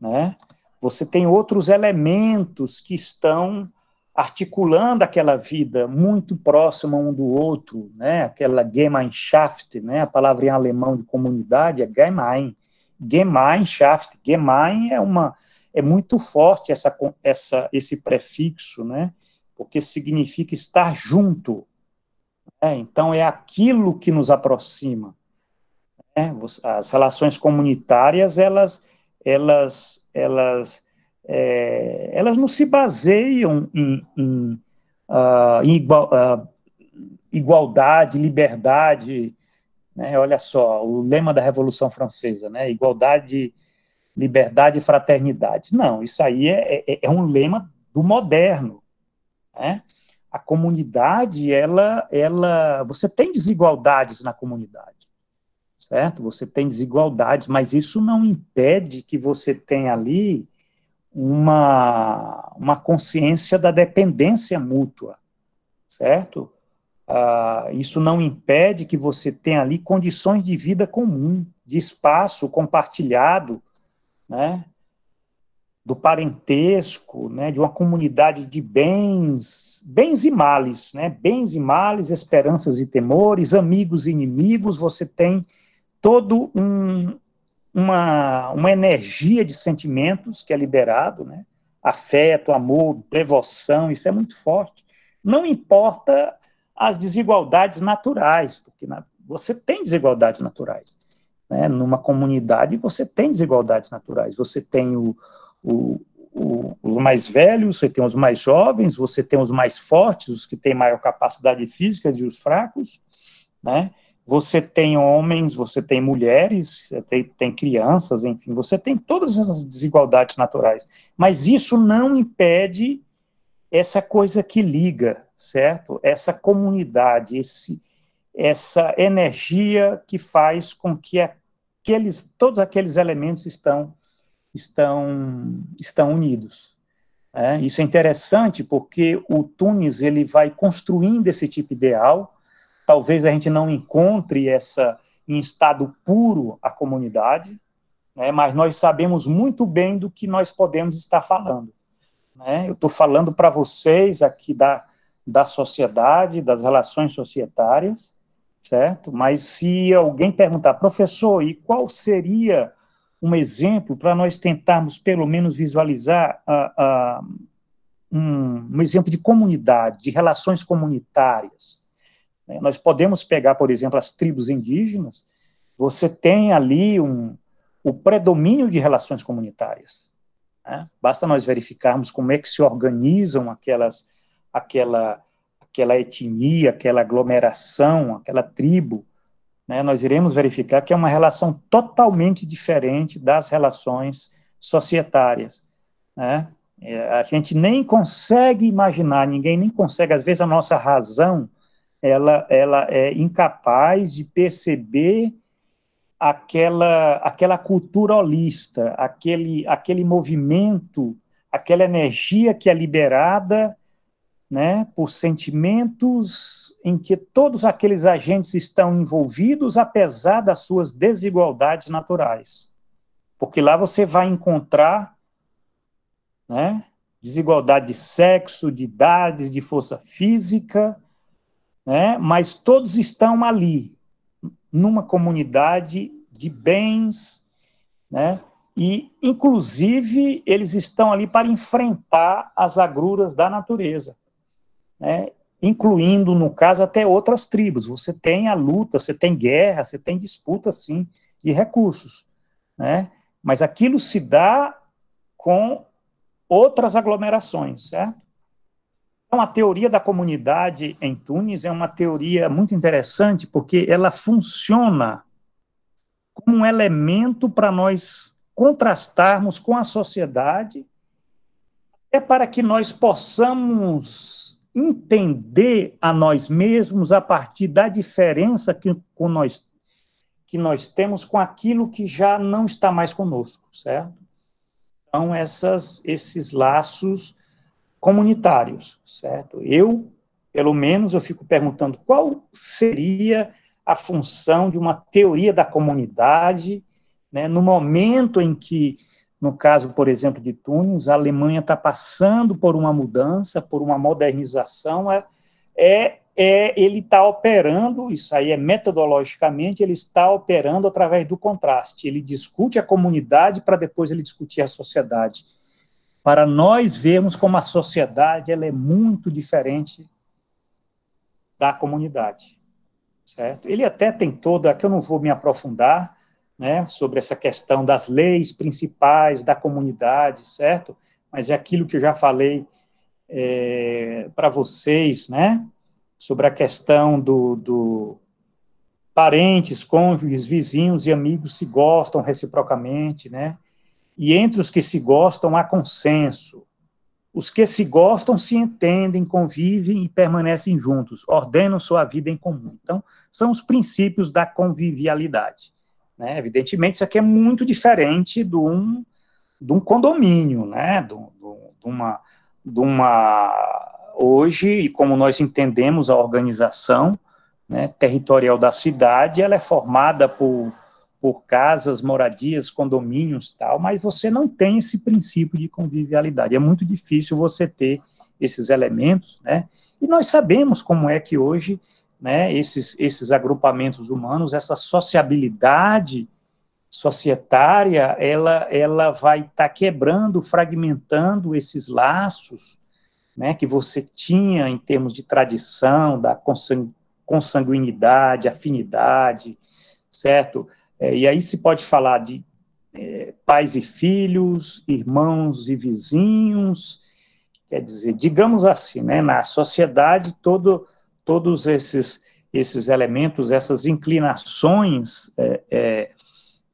né? Você tem outros elementos que estão articulando aquela vida muito próxima um do outro, né? Aquela Gemeinschaft, né? A palavra em alemão de comunidade é Gemein. Gemeinschaft, Gemein é uma é muito forte essa, essa esse prefixo, né? Porque significa estar junto, é, então, é aquilo que nos aproxima. Né? As relações comunitárias, elas, elas, elas, é, elas não se baseiam em, em, uh, ah, em igual, uh, igualdade, liberdade. Né? Olha só, o lema da Revolução Francesa, né? igualdade, liberdade e fraternidade. Não, isso aí é, é, é um lema do moderno. Né? a comunidade, ela, ela, você tem desigualdades na comunidade, certo? Você tem desigualdades, mas isso não impede que você tenha ali uma, uma consciência da dependência mútua, certo? Ah, isso não impede que você tenha ali condições de vida comum, de espaço compartilhado, né? do parentesco, né, de uma comunidade de bens, bens e males, né, bens e males, esperanças e temores, amigos e inimigos, você tem todo um, uma, uma energia de sentimentos que é liberado, né, afeto, amor, devoção, isso é muito forte. Não importa as desigualdades naturais, porque na, você tem desigualdades naturais, né, numa comunidade você tem desigualdades naturais, você tem o o, o, os mais velhos, você tem os mais jovens, você tem os mais fortes, os que têm maior capacidade física e os fracos, né? Você tem homens, você tem mulheres, você tem, tem crianças, enfim, você tem todas essas desigualdades naturais. Mas isso não impede essa coisa que liga, certo? Essa comunidade, esse, essa energia que faz com que aqueles, todos aqueles elementos estão estão, estão unidos. É, isso é interessante porque o Tunis ele vai construindo esse tipo ideal. Talvez a gente não encontre essa em estado puro a comunidade, né, mas nós sabemos muito bem do que nós podemos estar falando. Né? Eu estou falando para vocês aqui da, da sociedade, das relações societárias, certo? Mas se alguém perguntar, professor, e qual seria um exemplo para nós tentarmos, pelo menos, visualizar ah, ah, um, um, exemplo de comunidade, de relações comunitárias. Né, nós podemos pegar, por exemplo, as tribos indígenas, você tem ali um, o predomínio de relações comunitárias. Né? Basta nós verificarmos como é que se organizam aquelas, aquela, aquela etnia, aquela aglomeração, aquela tribo, né, nós iremos verificar que é uma relação totalmente diferente das relações societárias. Né? É, a gente nem consegue imaginar, ninguém nem consegue, às vezes a nossa razão ela, ela é incapaz de perceber aquela, aquela cultura holista, aquele, aquele movimento, aquela energia que é liberada né, por sentimentos em que todos aqueles agentes estão envolvidos, apesar das suas desigualdades naturais. Porque lá você vai encontrar né, desigualdade de sexo, de idade, de força física, né, mas todos estão ali, numa comunidade de bens, né, e, inclusive, eles estão ali para enfrentar as agruras da natureza né, incluindo, no caso, até outras tribos. Você tem a luta, você tem guerra, você tem disputa, sim, de recursos. Né? Mas aquilo se dá com outras aglomerações, certo? Então, é a teoria da comunidade em Tunis é uma teoria muito interessante, porque ela funciona como um elemento para nós contrastarmos com a sociedade, é para que nós possamos entender a nós mesmos a partir da diferença que, com nós, que nós temos com aquilo que já não está mais conosco, certo? Então, essas, esses laços comunitários, certo? Eu, pelo menos, eu fico perguntando qual seria a função de uma teoria da comunidade né, no momento em que no caso, por exemplo, de Tunis, a Alemanha está passando por uma mudança, por uma modernização. É, é, é ele está operando, isso aí é metodologicamente, ele está operando através do contraste. Ele discute a comunidade para depois ele discutir a sociedade. Para nós vermos como a sociedade ela é muito diferente da comunidade, certo? Ele até tem toda, Aqui eu não vou me aprofundar, né, sobre essa questão das leis principais da comunidade, certo? Mas é aquilo que eu já falei é, para vocês, né, sobre a questão do, do parentes, cônjuges, vizinhos e amigos se gostam reciprocamente, né? E entre os que se gostam há consenso. Os que se gostam se entendem, convivem e permanecem juntos, ordenam sua vida em comum. Então, são os princípios da convivialidade. Né? Evidentemente, isso aqui é muito diferente de um, de um condomínio, né? de, de uma, de uma. Hoje, como nós entendemos a organização né, territorial da cidade, ela é formada por, por casas, moradias, condomínios tal, mas você não tem esse princípio de convivialidade. É muito difícil você ter esses elementos, né? E nós sabemos como é que hoje né, esses, esses agrupamentos humanos, essa sociabilidade societária, ela, ela vai estar tá quebrando, fragmentando esses laços né, que você tinha em termos de tradição, da consanguinidade, afinidade, certo? É, e aí se pode falar de é, pais e filhos, irmãos e vizinhos, quer dizer, digamos assim, né, na sociedade todo todos esses, esses elementos, essas inclinações é, é,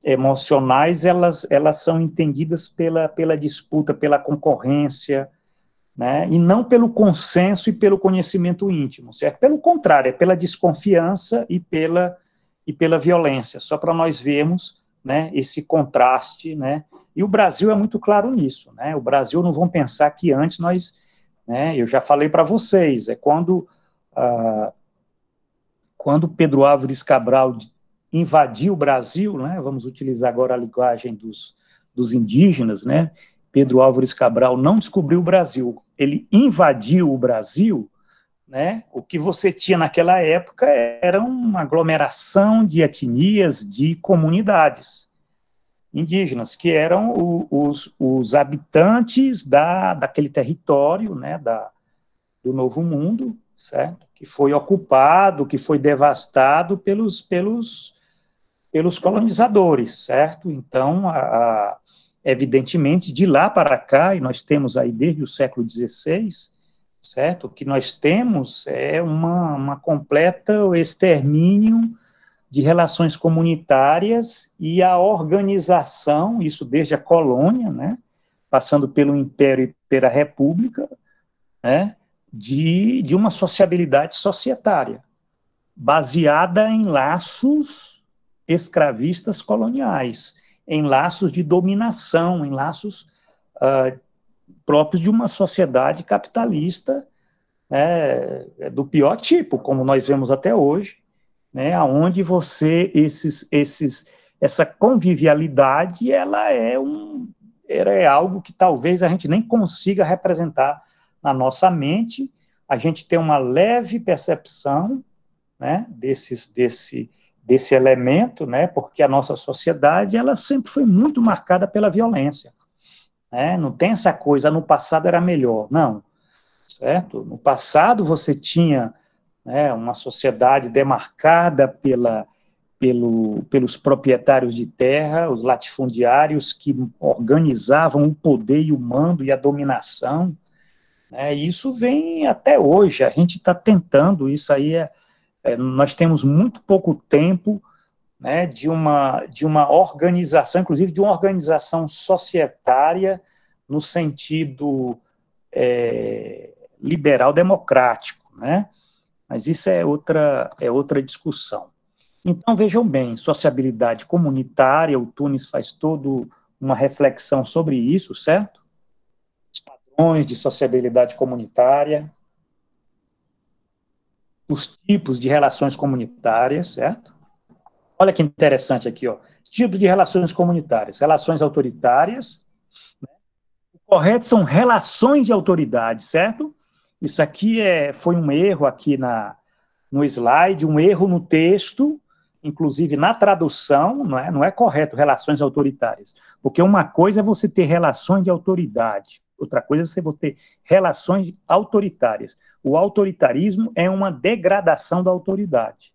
emocionais, elas, elas são entendidas pela, pela disputa, pela concorrência, né? e não pelo consenso e pelo conhecimento íntimo, certo? Pelo contrário, é pela desconfiança e pela, e pela violência, só para nós vermos né, esse contraste, né? e o Brasil é muito claro nisso, né? o Brasil não vão pensar que antes nós, né, eu já falei para vocês, é quando ah, quando Pedro Álvares Cabral invadiu o Brasil, né, vamos utilizar agora a linguagem dos, dos indígenas, né, Pedro Álvares Cabral não descobriu o Brasil, ele invadiu o Brasil, né, o que você tinha naquela época era uma aglomeração de etnias, de comunidades indígenas, que eram o, os, os, habitantes da, daquele território, né, da, do Novo Mundo, certo? Que foi ocupado, que foi devastado pelos, pelos, pelos colonizadores, certo? Então, a, a, evidentemente, de lá para cá, e nós temos aí desde o século XVI, certo? O que nós temos é uma, uma completa extermínio de relações comunitárias e a organização, isso desde a colônia, né? Passando pelo império e pela república, né? de, de uma sociabilidade societária, baseada em laços escravistas coloniais, em laços de dominação, em laços uh, próprios de uma sociedade capitalista né, é do pior tipo, como nós vemos até hoje, né, onde você, esses, esses, essa convivialidade, ela é, um, era é algo que talvez a gente nem consiga representar na nossa mente, a gente tem uma leve percepção né, desses, desse, desse elemento, né, porque a nossa sociedade ela sempre foi muito marcada pela violência. Né? Não tem essa coisa, ah, no passado era melhor, não. Certo? No passado você tinha né, uma sociedade demarcada pela, pelo, pelos proprietários de terra, os latifundiários que organizavam o poder e o mando e a dominação, é, isso vem até hoje, a gente está tentando, isso aí é, é, nós temos muito pouco tempo né, de, uma, de uma organização, inclusive de uma organização societária no sentido é, liberal democrático, né? Mas isso é outra, é outra discussão. Então, vejam bem, sociabilidade comunitária, o Tunis faz toda uma reflexão sobre isso, certo? de sociabilidade comunitária, os tipos de relações comunitárias, certo? Olha que interessante aqui, ó. Tipos de relações comunitárias, relações autoritárias. Né? O correto são relações de autoridade, certo? Isso aqui é, foi um erro aqui na, no slide, um erro no texto, inclusive na tradução, não é, não é correto relações autoritárias. Porque uma coisa é você ter relações de autoridade, outra coisa é você vai ter relações autoritárias. O autoritarismo é uma degradação da autoridade,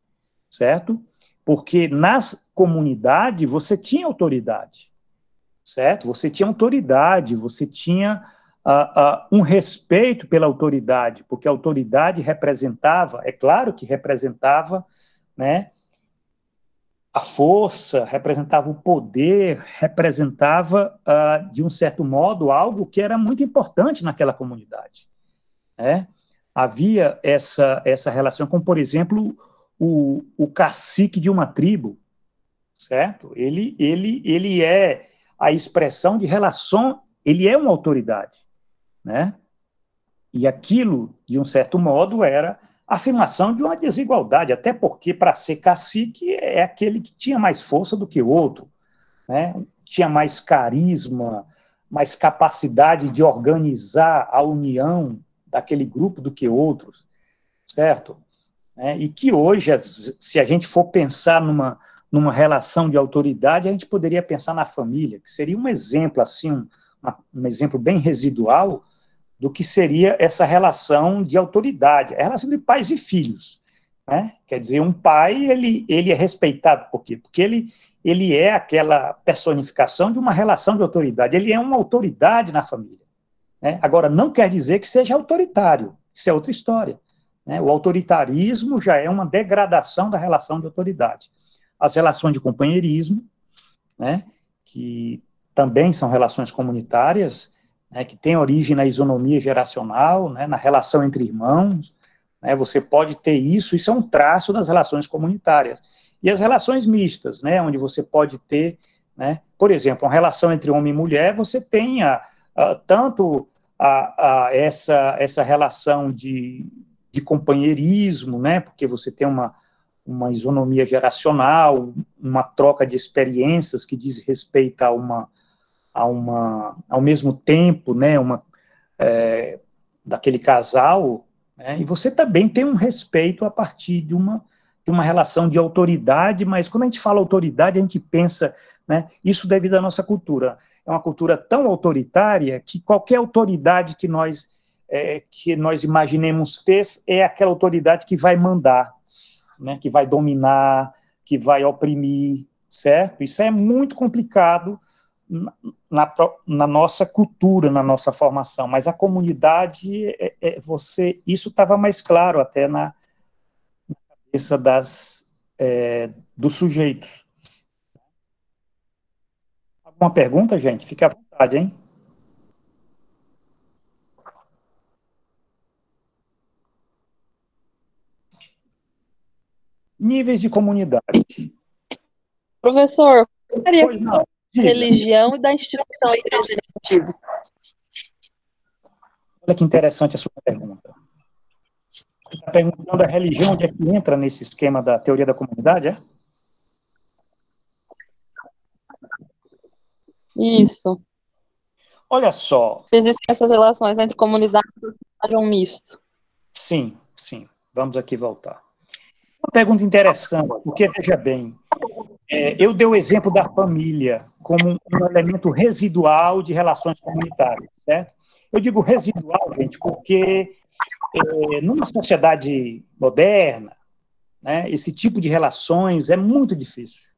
certo? Porque nas comunidades você tinha autoridade, certo? Você tinha autoridade, você tinha uh, uh, um respeito pela autoridade, porque a autoridade representava, é claro que representava, né? a força, representava o poder, representava, uh, de um certo modo, algo que era muito importante naquela comunidade. Né? Havia essa, essa relação, como, por exemplo, o, o cacique de uma tribo, certo? Ele, ele, ele é a expressão de relação, ele é uma autoridade, né? E aquilo, de um certo modo, era afirmação de uma desigualdade, até porque para ser cacique é aquele que tinha mais força do que o outro, né? tinha mais carisma, mais capacidade de organizar a união daquele grupo do que outros, certo? É, e que hoje, se a gente for pensar numa, numa relação de autoridade, a gente poderia pensar na família, que seria um exemplo, assim, um, um exemplo bem residual, do que seria essa relação de autoridade, a relação de pais e filhos. Né? Quer dizer, um pai, ele, ele é respeitado, por quê? Porque ele, ele é aquela personificação de uma relação de autoridade, ele é uma autoridade na família. Né? Agora, não quer dizer que seja autoritário, isso é outra história. Né? O autoritarismo já é uma degradação da relação de autoridade. As relações de companheirismo, né? que também são relações comunitárias, né, que tem origem na isonomia geracional, né, na relação entre irmãos. Né, você pode ter isso, isso é um traço das relações comunitárias. E as relações mistas, né, onde você pode ter, né, por exemplo, uma relação entre homem e mulher, você tem a, a, tanto a, essa, essa relação de, de companheirismo, né, porque você tem uma, uma isonomia geracional, uma troca de experiências que diz respeito a uma a uma, ao mesmo tempo, né, uma, é, daquele casal, né, e você também tem um respeito a partir de uma, de uma relação de autoridade, mas quando a gente fala autoridade, a gente pensa, né, isso devido à nossa cultura. É uma cultura tão autoritária que qualquer autoridade que nós, é, que nós imaginemos ter é aquela autoridade que vai mandar, né, que vai dominar, que vai oprimir, certo? Isso é muito complicado, na, na, nossa cultura, na nossa formação, mas a comunidade, é, é você, isso estava mais claro até na, na cabeça das, é, dos sujeitos. Alguma pergunta, gente? Fique à vontade, hein? Níveis de comunidade. Professor, eu gostaria pois não religião e da instituição da igreja nesse sentido. Olha que interessante a sua pergunta. Você está perguntando a religião onde é que entra nesse esquema da teoria da comunidade, é? Isso. Olha só. Se existem essas relações entre comunidade e sociedade é um misto. Sim, sim. Vamos aqui voltar. Uma pergunta interessante, porque veja bem, é, eu dei o exemplo da família como um elemento residual de relações comunitárias, certo? Eu digo residual, gente, porque é, numa sociedade moderna, né, esse tipo de relações é muito difícil,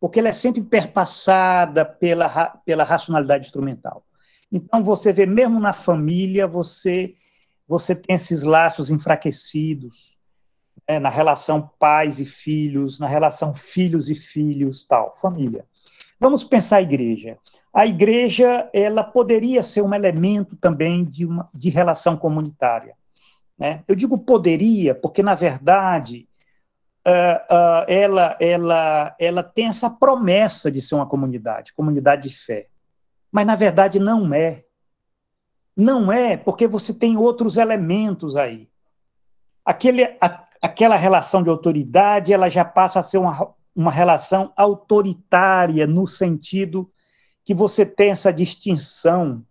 porque ela é sempre perpassada pela, pela racionalidade instrumental. Então, você vê, mesmo na família, você, você tem esses laços enfraquecidos, né, na relação pais e filhos, na relação filhos e filhos, tal, família. Vamos pensar a igreja. A igreja, ela poderia ser um elemento também de, uma, de relação comunitária. Né? Eu digo poderia, porque, na verdade, uh, uh, ela, ela, ela tem essa promessa de ser uma comunidade, comunidade de fé. Mas, na verdade, não é. Não é, porque você tem outros elementos aí. Aquele, a, aquela relação de autoridade ela já passa a ser uma, uma relação autoritária, no sentido que você tem essa distinção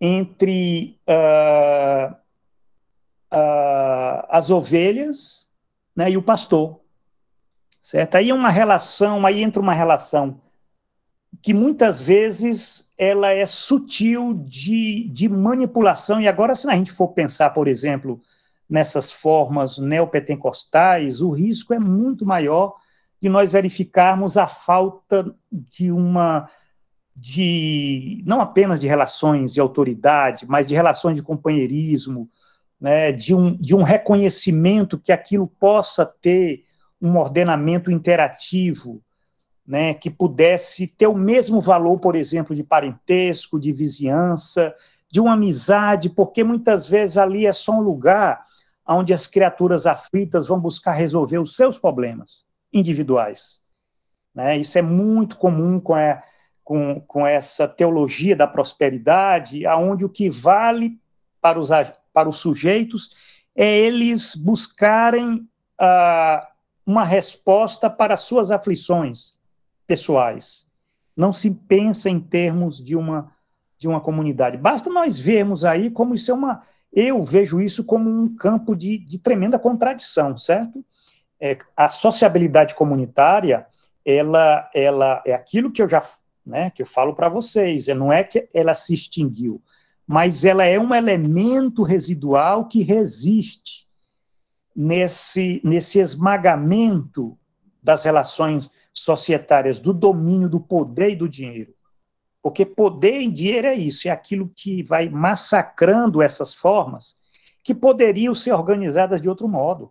entre uh, uh, as ovelhas né, e o pastor. Certo? Aí é uma relação, aí entra uma relação que muitas vezes ela é sutil de, de manipulação. E agora, se a gente for pensar, por exemplo, nessas formas neopetencostais, o risco é muito maior de nós verificarmos a falta de uma de não apenas de relações de autoridade, mas de relações de companheirismo, né, de, um, de um reconhecimento que aquilo possa ter um ordenamento interativo, né, que pudesse ter o mesmo valor, por exemplo, de parentesco, de vizinhança, de uma amizade, porque muitas vezes ali é só um lugar onde as criaturas aflitas vão buscar resolver os seus problemas individuais. Né? Isso é muito comum com, a, é, com, com essa teologia da prosperidade, aonde o que vale para os, para os sujeitos é eles buscarem ah, uma resposta para suas aflições pessoais. Não se pensa em termos de uma, de uma comunidade. Basta nós vermos aí como isso é uma eu vejo isso como um campo de, de tremenda contradição, certo? É, a sociabilidade comunitária, ela, ela é aquilo que eu já né, que eu falo para vocês, é, não é que ela se extinguiu, mas ela é um elemento residual que resiste nesse, nesse esmagamento das relações societárias, do domínio do poder e do dinheiro. Porque poder em dinheiro é isso, é aquilo que vai massacrando essas formas que poderiam ser organizadas de outro modo,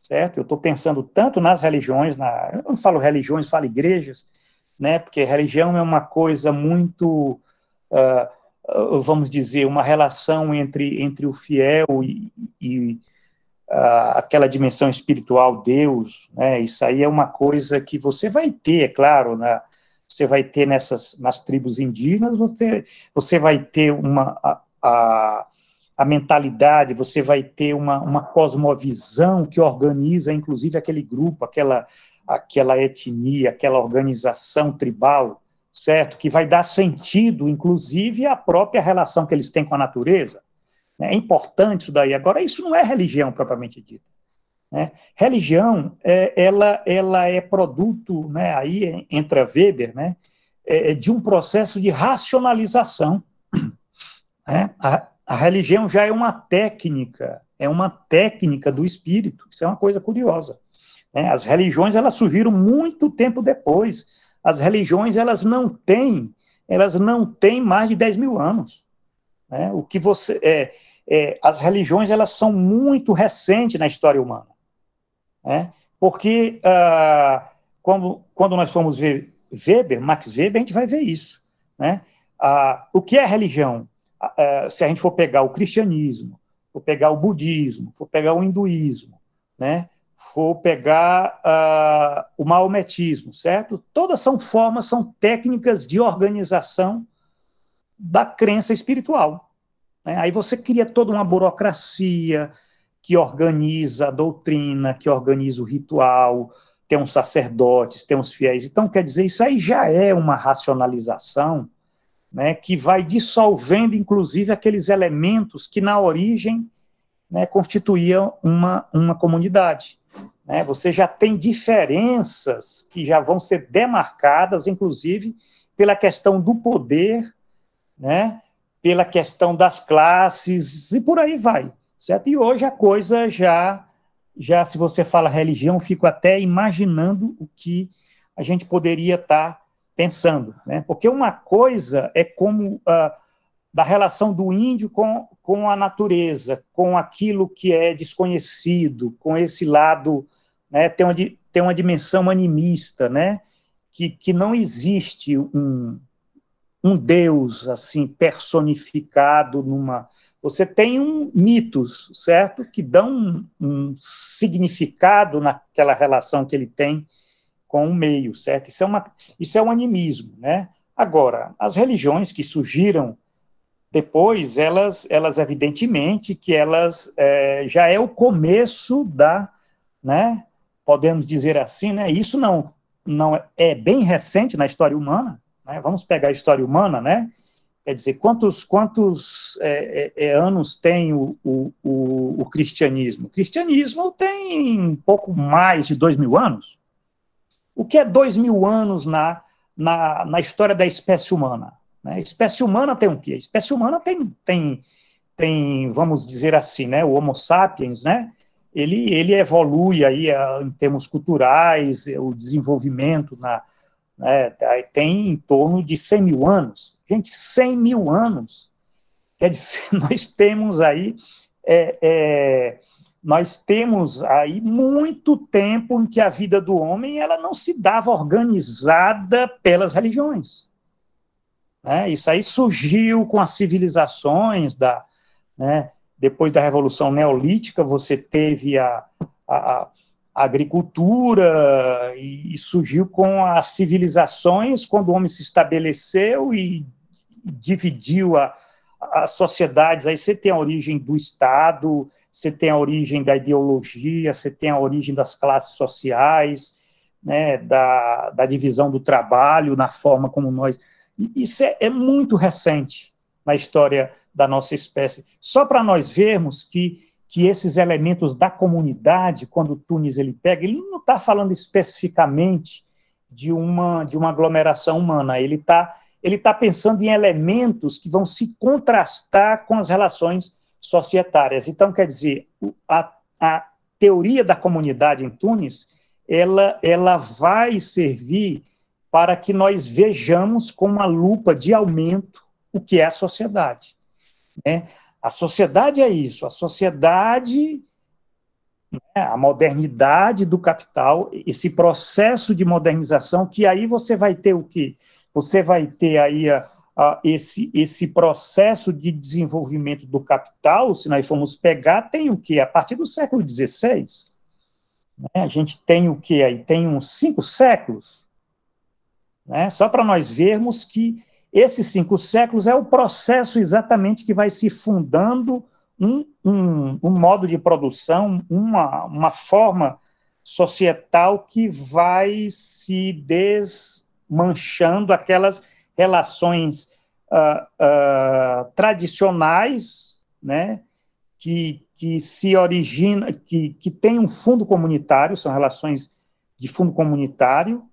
certo? Eu estou pensando tanto nas religiões, na, eu não falo religiões, falo igrejas, né? Porque religião é uma coisa muito, uh, vamos dizer, uma relação entre entre o fiel e, e uh, aquela dimensão espiritual, Deus, né? Isso aí é uma coisa que você vai ter, é claro, na você vai ter nessas nas tribos indígenas, você, você vai ter uma a, a, a mentalidade, você vai ter uma, uma cosmovisão que organiza, inclusive, aquele grupo, aquela, aquela etnia, aquela organização tribal, certo? Que vai dar sentido, inclusive, à própria relação que eles têm com a natureza. É importante isso daí. Agora, isso não é religião propriamente dita. Né? Religião, é, ela, ela é produto, né, aí entra Weber, né, é, é de um processo de racionalização. Né? A, a religião já é uma técnica, é uma técnica do espírito, isso é uma coisa curiosa. Né? As religiões, elas surgiram muito tempo depois. As religiões, elas não têm, elas não têm mais de 10 mil anos. Né? O que você... É, é, as religiões elas são muito recentes na história humana. Né? Porque uh, quando, quando nós formos ver Weber, Max Weber, a gente vai ver isso. Né? Uh, o que é religião? Uh, se a gente for pegar o cristianismo, for pegar o budismo, for pegar o hinduísmo, né? for pegar uh, o maometismo, certo? Todas são formas, são técnicas de organização da crença espiritual. Né? Aí você cria toda uma burocracia, que organiza a doutrina, que organiza o ritual, tem os sacerdotes, tem os fiéis. Então, quer dizer, isso aí já é uma racionalização né, que vai dissolvendo, inclusive, aqueles elementos que, na origem, né, constituíam uma, uma comunidade. Né? Você já tem diferenças que já vão ser demarcadas, inclusive, pela questão do poder, né, pela questão das classes, e por aí vai certo? E hoje a coisa já, já se você fala religião, fico até imaginando o que a gente poderia estar tá pensando, né? Porque uma coisa é como ah, da relação do índio com, com a natureza, com aquilo que é desconhecido, com esse lado, né? Tem uma, tem uma dimensão animista, né? Que, que não existe um, um deus assim personificado numa você tem um mitos certo que dão um, um, significado naquela relação que ele tem com o meio certo isso é uma isso é um animismo né agora as religiões que surgiram depois elas elas evidentemente que elas é, já é o começo da né podemos dizer assim né isso não não é, é bem recente na história humana né? Vamos pegar a história humana, né? Quer dizer, quantos, quantos é, é, é, anos tem o, o, o, o, cristianismo? O cristianismo tem um pouco mais de dois mil anos. O que é dois mil anos na, na, na história da espécie humana? Né? A espécie humana tem o quê? A espécie humana tem, tem, tem, vamos dizer assim, né? o Homo sapiens, né? ele, ele evolui aí ah, em termos culturais, o desenvolvimento na, né, tem em torno de 100 mil anos. Gente, 100 mil anos. Quer dizer, nós temos aí, é, é, nós temos aí muito tempo em que a vida do homem ela não se dava organizada pelas religiões. Né? Isso aí surgiu com as civilizações da, né, depois da Revolução Neolítica, você teve a, a, a agricultura e, surgiu com as civilizações, quando o homem se estabeleceu e dividiu a, as sociedades. Aí você tem a origem do Estado, você tem a origem da ideologia, você tem a origem das classes sociais, né, da, da divisão do trabalho, na forma como nós. Isso é, é muito recente na história da nossa espécie. Só para nós vermos que que esses elementos da comunidade, quando o Tunis ele pega, ele não está falando especificamente de uma, de uma aglomeração humana, ele está ele tá pensando em elementos que vão se contrastar com as relações societárias. Então, quer dizer, a, a teoria da comunidade em Tunis, ela, ela vai servir para que nós vejamos com uma lupa de aumento o que é a sociedade. Né? A sociedade é isso, a sociedade, né, a modernidade do capital, esse processo de modernização, que aí você vai ter o quê? Você vai ter aí a, a, esse, esse processo de desenvolvimento do capital, se nós formos pegar, tem o quê? A partir do século XVI, né, a gente tem o quê aí? Tem uns cinco séculos, né, só para nós vermos que esses cinco séculos é o processo exatamente que vai se fundando um, um, um modo de produção, uma, uma forma societal que vai se desmanchando aquelas relações uh, uh, tradicionais, né, que, que se origina, que, que tem um fundo comunitário, são relações de fundo comunitário,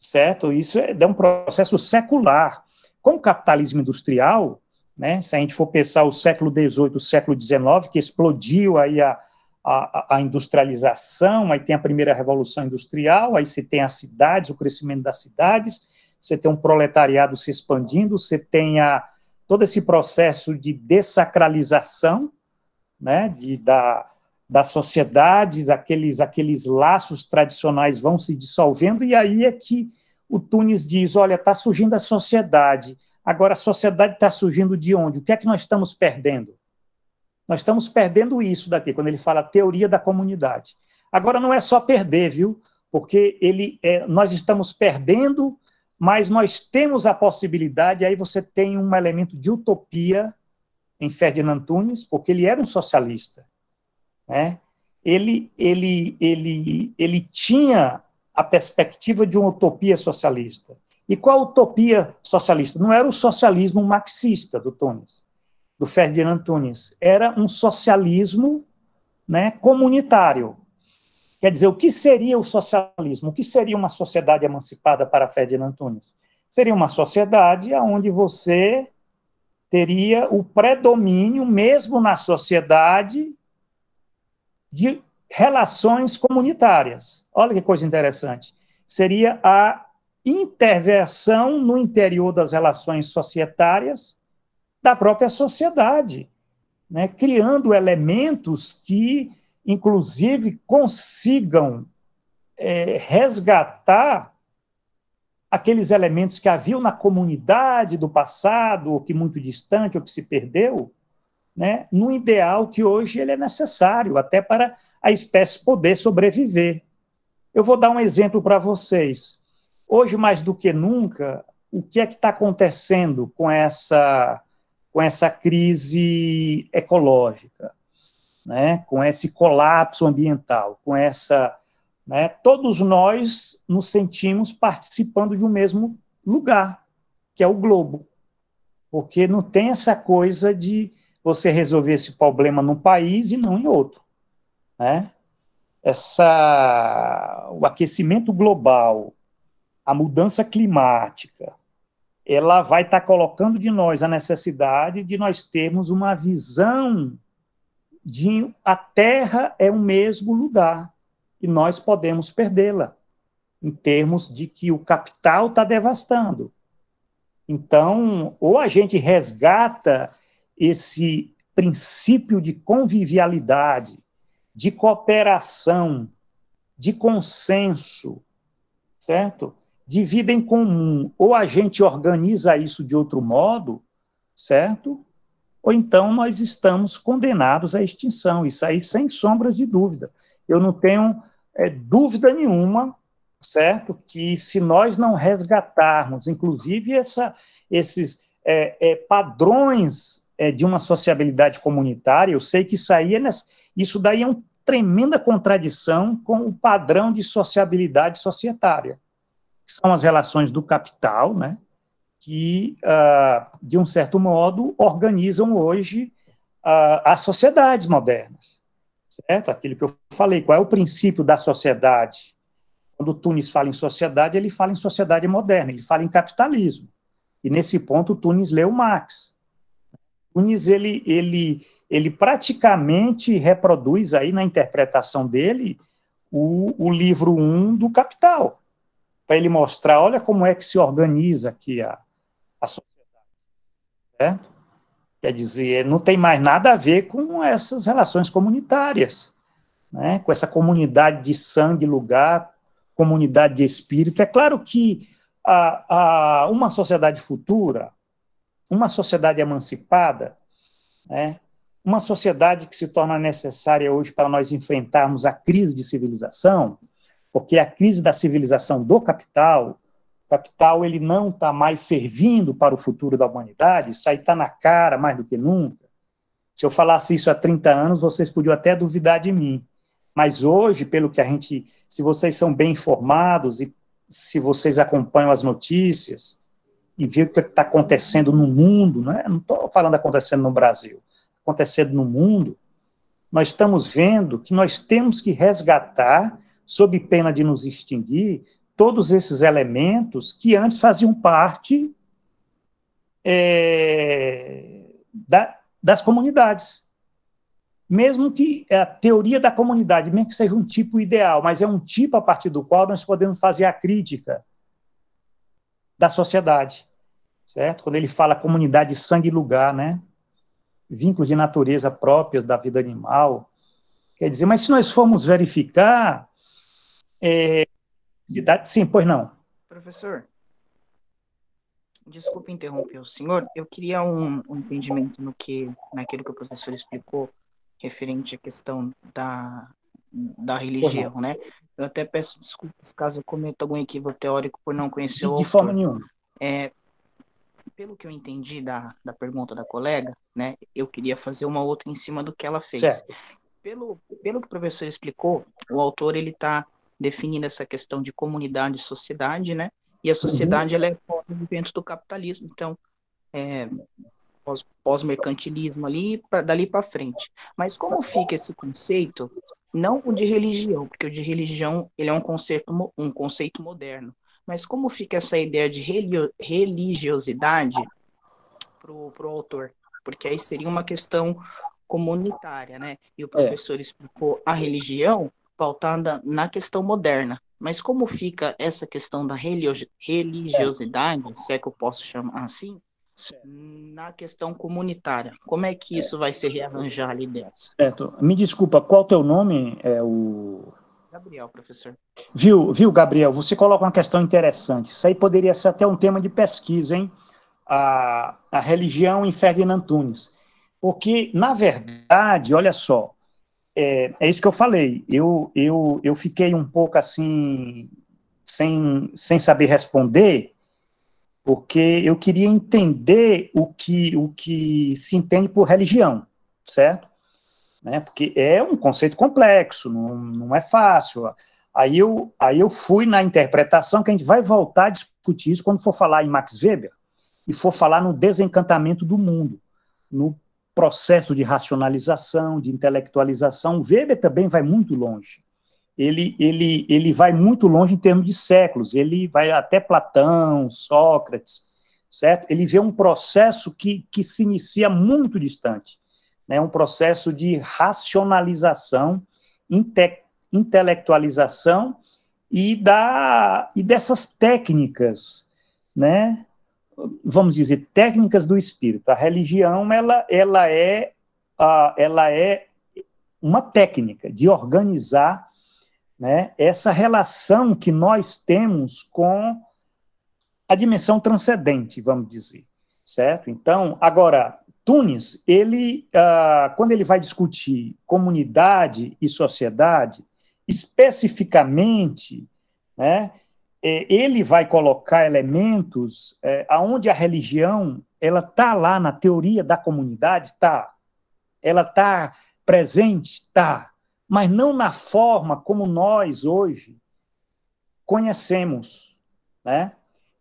certo? Isso é, é um processo secular, com o capitalismo industrial, né, se a gente for pensar o século XVIII, o século XIX, que explodiu aí a, a, a, industrialização, aí tem a primeira revolução industrial, aí você tem as cidades, o crescimento das cidades, você tem um proletariado se expandindo, você tem a, todo esse processo de dessacralização né, de, da, das sociedades, aqueles, aqueles laços tradicionais vão se dissolvendo, e aí é que o Tunis diz: olha, está surgindo a sociedade. Agora, a sociedade está surgindo de onde? O que é que nós estamos perdendo? Nós estamos perdendo isso daqui, quando ele fala teoria da comunidade. Agora, não é só perder, viu? Porque ele, é, nós estamos perdendo, mas nós temos a possibilidade. Aí você tem um elemento de utopia em Ferdinand Tunes, porque ele era um socialista. Né? Ele, ele, ele, ele tinha a perspectiva de uma utopia socialista. E qual a utopia socialista? Não era o socialismo marxista do Tunis, do Ferdinand Tunis, era um socialismo né, comunitário. Quer dizer, o que seria o socialismo? O que seria uma sociedade emancipada para Ferdinand Tunis? Seria uma sociedade onde você teria o predomínio, mesmo na sociedade, de relações comunitárias. Olha que coisa interessante. Seria a intervenção no interior das relações societárias da própria sociedade, né? criando elementos que, inclusive, consigam é, resgatar aqueles elementos que haviam na comunidade do passado, ou que muito distante, ou que se perdeu, né, num ideal que hoje ele é necessário, até para a espécie poder sobreviver. Eu vou dar um exemplo para vocês. Hoje, mais do que nunca, o que é que está acontecendo com essa, com essa crise ecológica, né, com esse colapso ambiental, com essa... Né, todos nós nos sentimos participando de um mesmo lugar, que é o globo, porque não tem essa coisa de você resolver esse problema num país e não em outro. Né? Essa, o aquecimento global, a mudança climática, ela vai estar tá colocando de nós a necessidade de nós termos uma visão de a Terra é o mesmo lugar e nós podemos perdê-la, em termos de que o capital está devastando. Então, ou a gente resgata esse princípio de convivialidade, de cooperação, de consenso, certo? De vida em comum. Ou a gente organiza isso de outro modo, certo? Ou então nós estamos condenados à extinção. Isso aí, sem sombras de dúvida. Eu não tenho é, dúvida nenhuma, certo? Que se nós não resgatarmos, inclusive, essa, esses é, é, padrões é, de uma sociabilidade comunitária, eu sei que isso, aí é nessa, isso daí é uma tremenda contradição com o padrão de sociabilidade societária, que são as relações do capital, né, que, ah, de um certo modo, organizam hoje ah, as sociedades modernas. Certo? Aquilo que eu falei, qual é o princípio da sociedade? Quando o Tunis fala em sociedade, ele fala em sociedade moderna, ele fala em capitalismo. E nesse ponto, o Tunis leu Marx. Nunes ele, ele, ele praticamente reproduz aí na interpretação dele o, o livro 1 um do Capital, para ele mostrar, olha como é que se organiza aqui a, a sociedade. Certo? Quer dizer, não tem mais nada a ver com essas relações comunitárias, né? com essa comunidade de sangue, lugar, comunidade de espírito. É claro que a, a, uma sociedade futura, uma sociedade emancipada, né, uma sociedade que se torna necessária hoje para nós enfrentarmos a crise de civilização, porque a crise da civilização do capital, o capital ele não está mais servindo para o futuro da humanidade, isso aí está na cara mais do que nunca. Se eu falasse isso há 30 anos, vocês podiam até duvidar de mim. Mas hoje, pelo que a gente, se vocês são bem informados e se vocês acompanham as notícias, e ver o que é está acontecendo no mundo, né? não estou falando acontecendo no Brasil, acontecendo no mundo, nós estamos vendo que nós temos que resgatar, sob pena de nos extinguir, todos esses elementos que antes faziam parte é, da, das comunidades. Mesmo que a teoria da comunidade, mesmo que seja um tipo ideal, mas é um tipo a partir do qual nós podemos fazer a crítica da sociedade, certo? Quando ele fala comunidade, sangue e lugar, né? Vínculos de natureza próprias da vida animal. Quer dizer, mas se nós formos verificar. É, sim, pois não. Professor, desculpe interromper o senhor, eu queria um, um, entendimento no que, naquilo que o professor explicou referente à questão da, da religião, Correto. né? Eu até peço desculpas caso eu cometa algum equívoco teórico por não conhecer de, o De forma nenhuma. É, pelo que eu entendi da, da pergunta da colega, né, eu queria fazer uma outra em cima do que ela fez. Pelo, pelo que o professor explicou, o autor ele está definindo essa questão de comunidade e sociedade, né? E a uhum. sociedade uhum. ela é forte dentro do capitalismo, então é, pós, pós mercantilismo ali, pra, dali para frente. Mas como fica esse conceito não o de religião, porque o de religião ele é um conceito, um conceito moderno. Mas como fica essa ideia de religiosidade para o autor? Porque aí seria uma questão comunitária, né? E o é. professor é. explicou a religião pautada na questão moderna. Mas como fica essa questão da é. religiosidade, se é que eu posso chamar assim, na questão comunitária. Como é que é. isso vai se rearranjar ali dentro? Certo. Me desculpa, qual teu nome? É o Gabriel, professor. Viu, viu, Gabriel? Você coloca uma questão interessante. Isso aí poderia ser até um tema de pesquisa, hein? A, a religião em Ferdinand Tunes. Porque, na verdade, olha só, é, é isso que eu falei. Eu, eu, eu fiquei um pouco assim, sem, sem saber responder, porque eu queria entender o que, o que se entende por religião, certo? Né? Porque é um conceito complexo, não, não é fácil. Aí eu, aí eu fui na interpretação que a gente vai voltar a discutir isso quando for falar em Max Weber e for falar no desencantamento do mundo, no processo de racionalização, de intelectualização. Weber também vai muito longe ele, ele, ele vai muito longe em termos de séculos, ele vai até Platão, Sócrates, certo? Ele vê um processo que, que se inicia muito distante, né? um processo de racionalização, inte, intelectualização e, da, e dessas técnicas, né? vamos dizer, técnicas do espírito. A religião ela, ela, é, ela é uma técnica de organizar né, essa relação que nós temos com a dimensão transcendente, vamos dizer, certo? Então, agora, Tunis, ele, ah, quando ele vai discutir comunidade e sociedade, especificamente, né, é, ele vai colocar elementos é, aonde a religião ela tá lá na teoria da comunidade, tá? Ela tá presente, tá? mas não na forma como nós hoje conhecemos, né?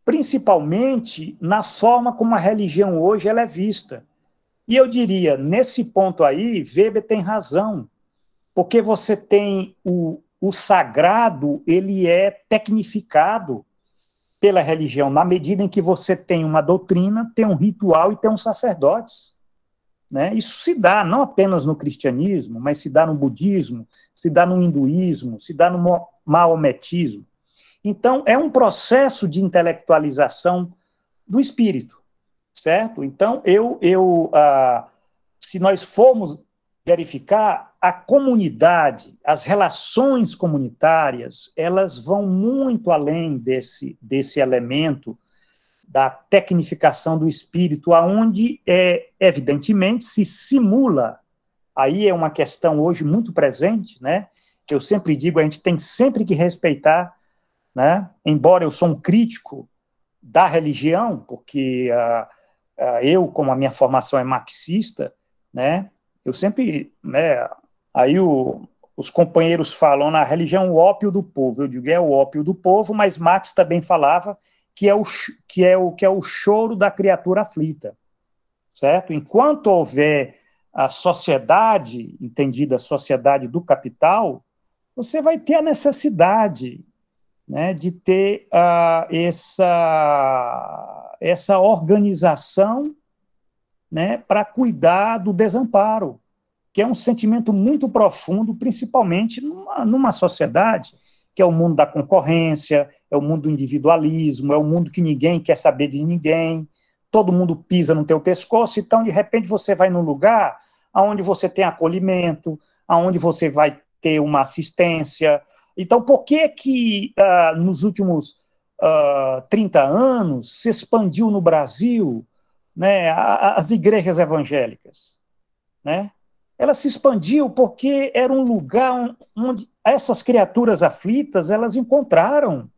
principalmente na forma como a religião hoje ela é vista. E eu diria, nesse ponto aí, Weber tem razão, porque você tem o, o sagrado, ele é tecnificado pela religião, na medida em que você tem uma doutrina, tem um ritual e tem um sacerdotes. Né? Isso se dá não apenas no cristianismo, mas se dá no budismo, se dá no hinduísmo, se dá no maometismo. Então, é um processo de intelectualização do espírito, certo? Então, eu, eu ah, se nós formos verificar, a comunidade, as relações comunitárias, elas vão muito além desse, desse elemento da tecnificação do espírito, aonde é evidentemente se simula. Aí é uma questão hoje muito presente, né? Que eu sempre digo, a gente tem sempre que respeitar, né? Embora eu sou um crítico da religião, porque uh, uh, eu, como a minha formação é marxista, né? Eu sempre, né? Aí o, os companheiros falam na religião o ópio do povo. Eu digo é o ópio do povo, mas Marx também falava que é o que é o que é o choro da criatura aflita, certo? Enquanto houver a sociedade, entendida a sociedade do capital, você vai ter a necessidade né, de ter uh, essa, essa organização né, para cuidar do desamparo, que é um sentimento muito profundo, principalmente numa, numa sociedade que é o mundo da concorrência, é o mundo do individualismo, é o mundo que ninguém quer saber de ninguém, todo mundo pisa no teu pescoço, então de repente você vai num lugar aonde você tem acolhimento, aonde você vai ter uma assistência. Então, por que que uh, nos últimos uh, ah, 30 anos se expandiu no Brasil né, as igrejas evangélicas? Né? ela se expandiu porque era um lugar onde essas criaturas aflitas elas encontraram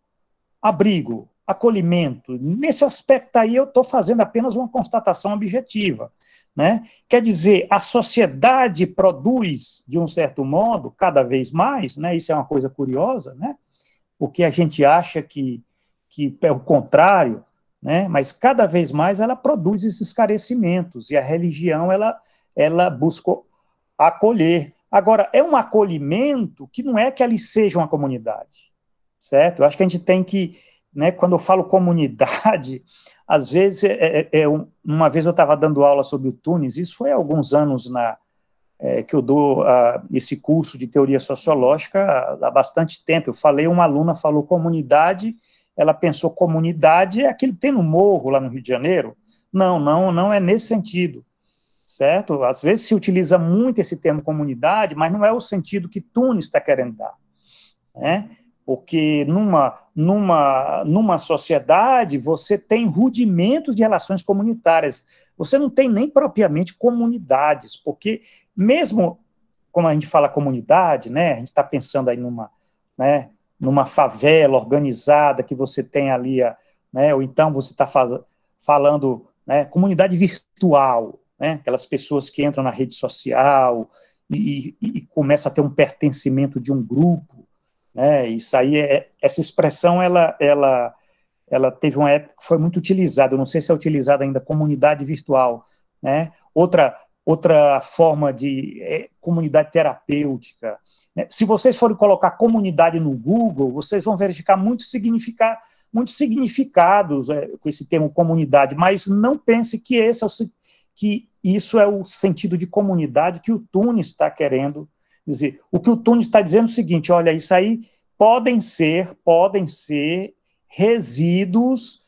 abrigo, acolhimento. Nesse aspecto aí eu estou fazendo apenas uma constatação objetiva, né? Quer dizer, a sociedade produz de um certo modo cada vez mais, né? Isso é uma coisa curiosa, né? Porque a gente acha que que é o contrário, né? Mas cada vez mais ela produz esses esclarecimentos e a religião ela ela buscou acolher. Agora, é um acolhimento que não é que eles sejam a comunidade, certo? Eu acho que a gente tem que, né, quando eu falo comunidade, às vezes, é, é, é, é uma vez eu estava dando aula sobre o Tunis, isso foi há alguns anos na, é, que eu dou ah, esse curso de teoria sociológica há, bastante tempo. Eu falei, uma aluna falou comunidade, ela pensou comunidade é aquilo que tem no morro lá no Rio de Janeiro. Não, não, não é nesse sentido certo? Às vezes se utiliza muito esse termo comunidade, mas não é o sentido que Tunis está querendo dar, né? Porque numa, numa, numa sociedade você tem rudimentos de relações comunitárias, você não tem nem propriamente comunidades, porque mesmo quando a gente fala comunidade, né, a gente está pensando aí numa, né, numa favela organizada que você tem ali, a, né, ou então você está falando né, comunidade virtual, né? aquelas pessoas que entram na rede social e, e, e começa a ter um pertencimento de um grupo, né? Isso aí é, é, essa expressão ela ela ela teve uma época que foi muito utilizada. Eu não sei se é utilizada ainda comunidade virtual, né? Outra outra forma de é, comunidade terapêutica. Né? Se vocês forem colocar comunidade no Google, vocês vão verificar muitos significa, muitos significados é, com esse termo comunidade, mas não pense que esse é o que isso é o sentido de comunidade que o Tunes está querendo dizer. O que o Tunes está dizendo é o seguinte: olha, isso aí podem ser, podem ser resíduos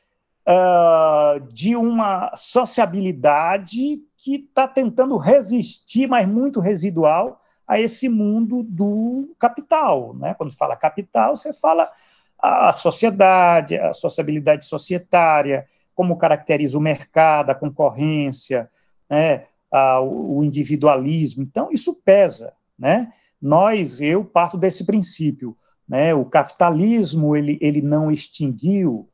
uh, de uma sociabilidade que está tentando resistir, mas muito residual, a esse mundo do capital. Né? Quando fala capital, você fala a sociedade, a sociabilidade societária, como caracteriza o mercado, a concorrência, né, a, o individualismo. Então, isso pesa. Né? Nós, eu parto desse princípio. Né? O capitalismo ele, ele não extinguiu,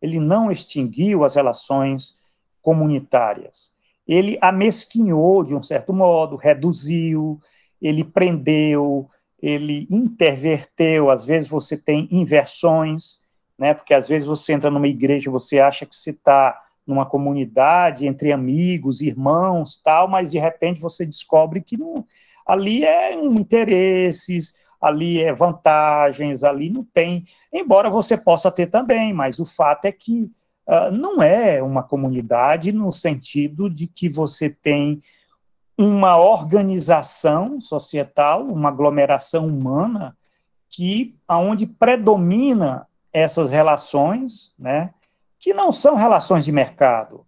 ele não extinguiu as relações comunitárias. Ele amesquinhou, de um certo modo, reduziu, ele prendeu, ele interverteu, às vezes você tem inversões né? Porque às vezes você entra numa igreja, você acha que se está numa comunidade entre amigos, irmãos, tal, mas de repente você descobre que não, ali é um interesses, ali é vantagens, ali não tem. Embora você possa ter também, mas o fato é que uh, não é uma comunidade no sentido de que você tem uma organização societal, uma aglomeração humana que aonde predomina essas relações, né, que não são relações de mercado,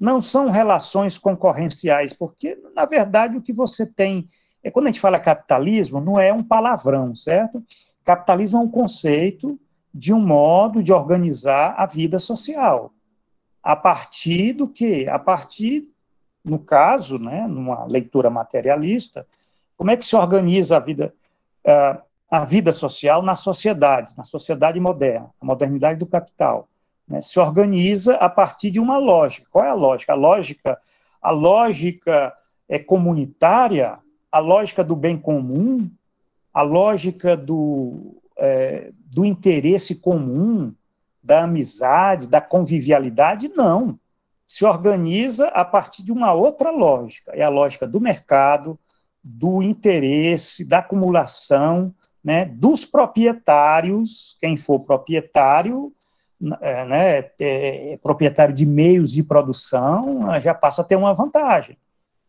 não são relações concorrenciais, porque, na verdade, o que você tem. É, quando a gente fala capitalismo, não é um palavrão, certo? Capitalismo é um conceito de um modo de organizar a vida social. A partir do que? A partir, no caso, né, numa leitura materialista, como é que se organiza a vida, uh, a vida social na sociedade, na sociedade moderna, a modernidade do capital. Né, se organiza a partir de uma lógica. Qual é a lógica? A lógica, a lógica é comunitária, a lógica do bem comum, a lógica do, é, do interesse comum, da amizade, da convivialidade, não. Se organiza a partir de uma outra lógica. É a lógica do mercado, do interesse, da acumulação, né, dos proprietários, quem for proprietário, é, né, é, é, proprietário de meios de produção, ah, já passa a ter uma vantagem,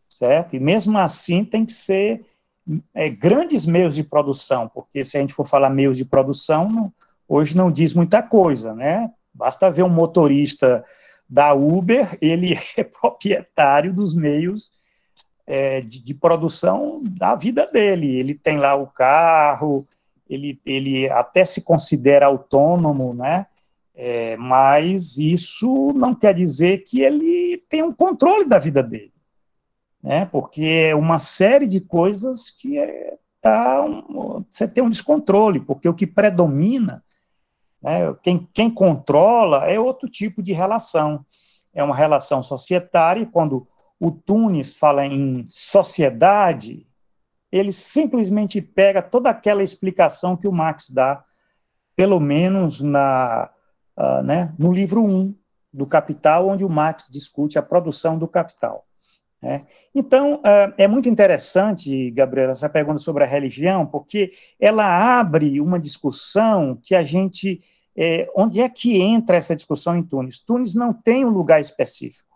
certo? E mesmo assim tem que ser é, grandes meios de produção, porque se a gente for falar meios de produção, não, hoje não diz muita coisa, né? Basta ver um motorista da Uber, ele é proprietário dos meios é, de, de, produção da vida dele. Ele tem lá o carro, ele, ele até se considera autônomo, né? É, mas isso não quer dizer que ele tem um controle da vida dele, né? Porque é uma série de coisas que é, tá um, você tem um descontrole, porque o que predomina, né, quem, quem controla é outro tipo de relação. É uma relação societária, quando o Tunes fala em sociedade, ele simplesmente pega toda aquela explicação que o Marx dá, pelo menos na, uh, né, no livro 1 um do Capital, onde o Marx discute a produção do capital. Né? Então, uh, é muito interessante, Gabriela, essa pergunta sobre a religião, porque ela abre uma discussão que a gente. Eh, onde é que entra essa discussão em Tunis? Tunis não tem um lugar específico.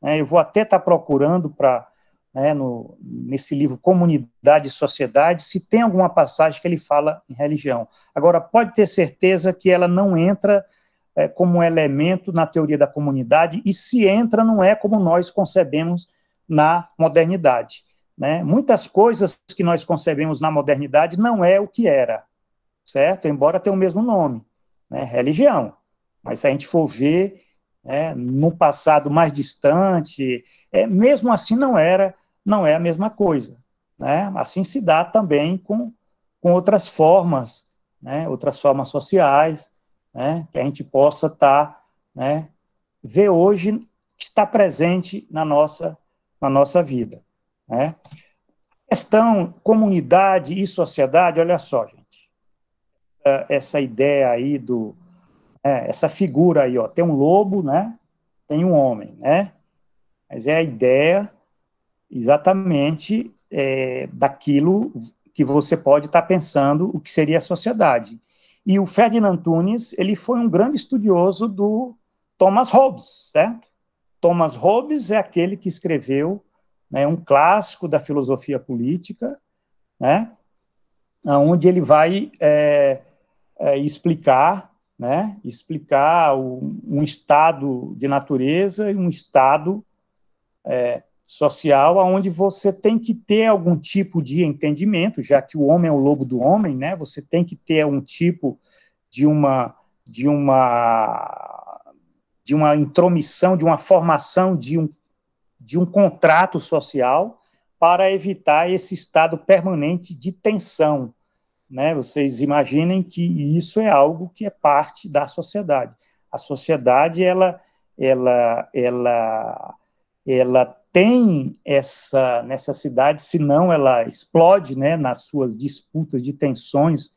Né? eu vou até estar tá procurando para né, no, nesse livro Comunidade e Sociedade, se tem alguma passagem que ele fala em religião. Agora, pode ter certeza que ela não entra é, como elemento na teoria da comunidade, e se entra, não é como nós concebemos na modernidade. Né? Muitas coisas que nós concebemos na modernidade não é o que era, certo? Embora tenha o mesmo nome, né? religião. Mas se a gente for ver é, num passado mais distante, é, mesmo assim não era, não é a mesma coisa. Né? Assim se dá também com, com outras formas, né? outras formas sociais, né? que a gente possa estar, tá, né? ver hoje que está presente na nossa, na nossa vida. Né? Questão comunidade e sociedade, olha só, gente, essa ideia aí do, é, essa figura aí, ó, tem um lobo, né? Tem um homem, né? Mas é a ideia exatamente é, daquilo que você pode estar tá pensando o que seria a sociedade. E o Ferdinand Tunes, ele foi um grande estudioso do Thomas Hobbes, certo? Thomas Hobbes é aquele que escreveu né, um clássico da filosofia política, né? Onde ele vai é, é, explicar né? explicar o, um estado de natureza e um estado é, social onde você tem que ter algum tipo de entendimento, já que o homem é o lobo do homem, né? você tem que ter um tipo de uma de uma de uma intromissão, de uma formação de um de um contrato social para evitar esse estado permanente de tensão, né? Vocês imaginem que isso é algo que é parte da sociedade. A sociedade ela ela ela ela tem essa necessidade, senão ela explode, né, nas suas disputas de tensões,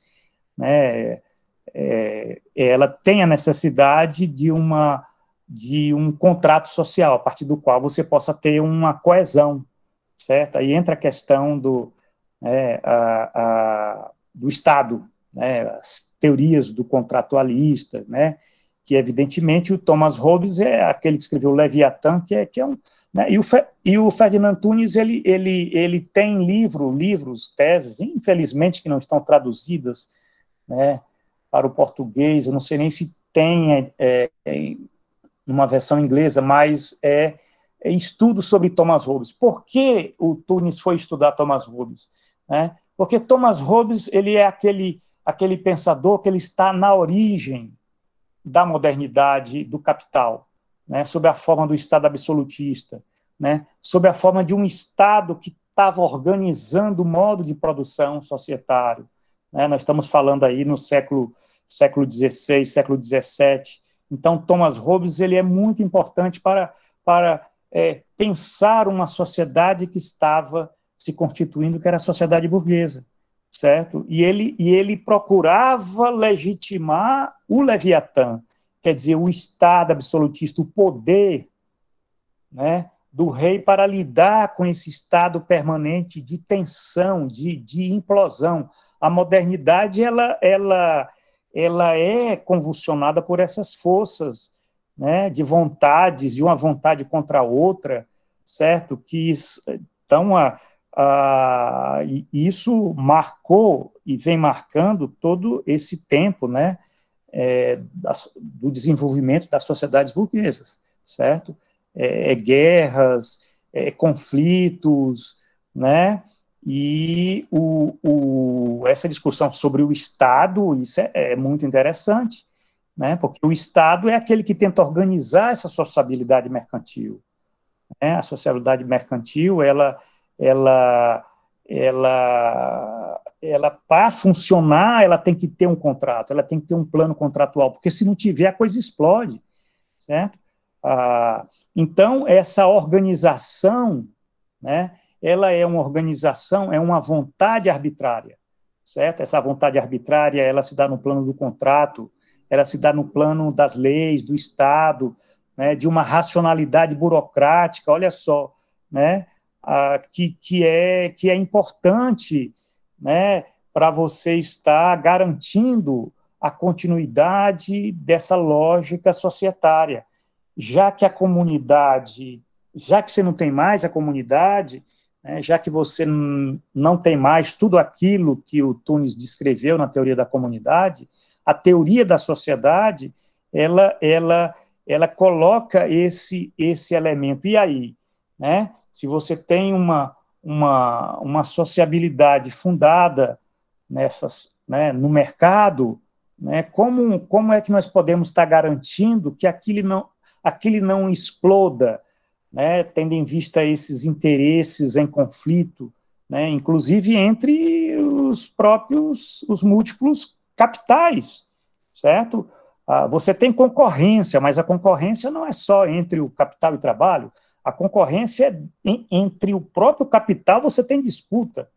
né? É, é, ela tem a necessidade de uma de um contrato social a partir do qual você possa ter uma coesão, certo? Aí entra a questão do é, a, a do Estado, né, as teorias do contratualista, né, que evidentemente o Thomas Hobbes é aquele que escreveu Leviatã, que é, que é um... Né, e, o Fe, e o Ferdinand Tunes, ele, ele, ele tem livro, livros, teses, infelizmente que não estão traduzidas né, para o português, eu não sei nem se tem é, é uma versão inglesa, mas é, é estudo sobre Thomas Hobbes. Por que o Tunis foi estudar Thomas Hobbes? Né? Porque Thomas Hobbes ele é aquele, aquele pensador que ele está na origem da modernidade do capital, né, sob a forma do Estado absolutista, né, sob a forma de um Estado que estava organizando o modo de produção societário. Né, nós estamos falando aí no século século XVI, século XVII. Então, Thomas Hobbes ele é muito importante para, para é, pensar uma sociedade que estava se constituindo, que era a sociedade burguesa, certo? E ele, e ele procurava legitimar o Leviatã, quer dizer, o Estado absolutista, o poder né, do rei para lidar com esse Estado permanente de tensão, de, de implosão. A modernidade, ela, ela, ela é convulsionada por essas forças, né, de vontades, de uma vontade contra a outra, certo? Que estão a, ah, e isso marcou e vem marcando todo esse tempo, né, é, das, do desenvolvimento das sociedades burguesas, certo? É, é guerras, é, conflitos, né? E o, o, essa discussão sobre o Estado, isso é, é muito interessante, né? Porque o Estado é aquele que tenta organizar essa sociabilidade mercantil. Né? A sociabilidade mercantil, ela ela, ela, ela para funcionar, ela tem que ter um contrato, ela tem que ter um plano contratual, porque se não tiver, a coisa explode, certo? Ah, então, essa organização, né, ela é uma organização, é uma vontade arbitrária, certo? Essa vontade arbitrária, ela se dá no plano do contrato, ela se dá no plano das leis, do Estado, né, de uma racionalidade burocrática, olha só, né? que, que, é, que é importante né, para você estar garantindo a continuidade dessa lógica societária. Já que a comunidade, já que você não tem mais a comunidade, né, já que você não tem mais tudo aquilo que o Tunis descreveu na teoria da comunidade, a teoria da sociedade, ela, ela, ela coloca esse, esse elemento. E aí? Né? se você tem uma, uma, uma sociabilidade fundada nessas, né, no mercado, né, como, como é que nós podemos estar garantindo que aquilo não, aquilo não exploda, né, tendo em vista esses interesses em conflito, né, inclusive entre os próprios, os múltiplos capitais, certo? Ah, você tem concorrência, mas a concorrência não é só entre o capital e o trabalho, a concorrência é em, entre o próprio capital, você tem disputa.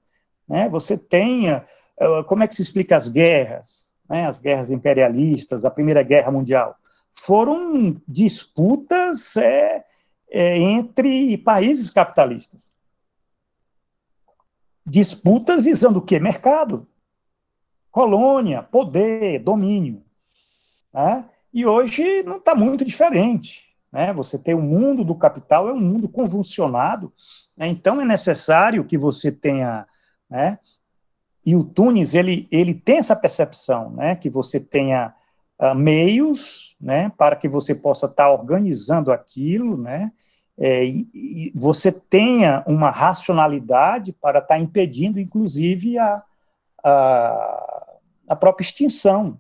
Né? Você tem. Eh, eh, como é que se explica as guerras? Né? As guerras imperialistas, a Primeira Guerra Mundial. Foram disputas é, é, entre países capitalistas. Disputas visando o quê? Mercado. Colônia, poder, domínio. Né? E hoje não está muito diferente. Né? Você tem o mundo do capital, é um mundo convulsionado, né? então é necessário que você tenha. Né? E o Tunis ele, ele tem essa percepção, né? que você tenha uh, meios né? para que você possa estar tá organizando aquilo, né? É, e, e, você tenha uma racionalidade para estar tá impedindo, inclusive, a, a, a própria extinção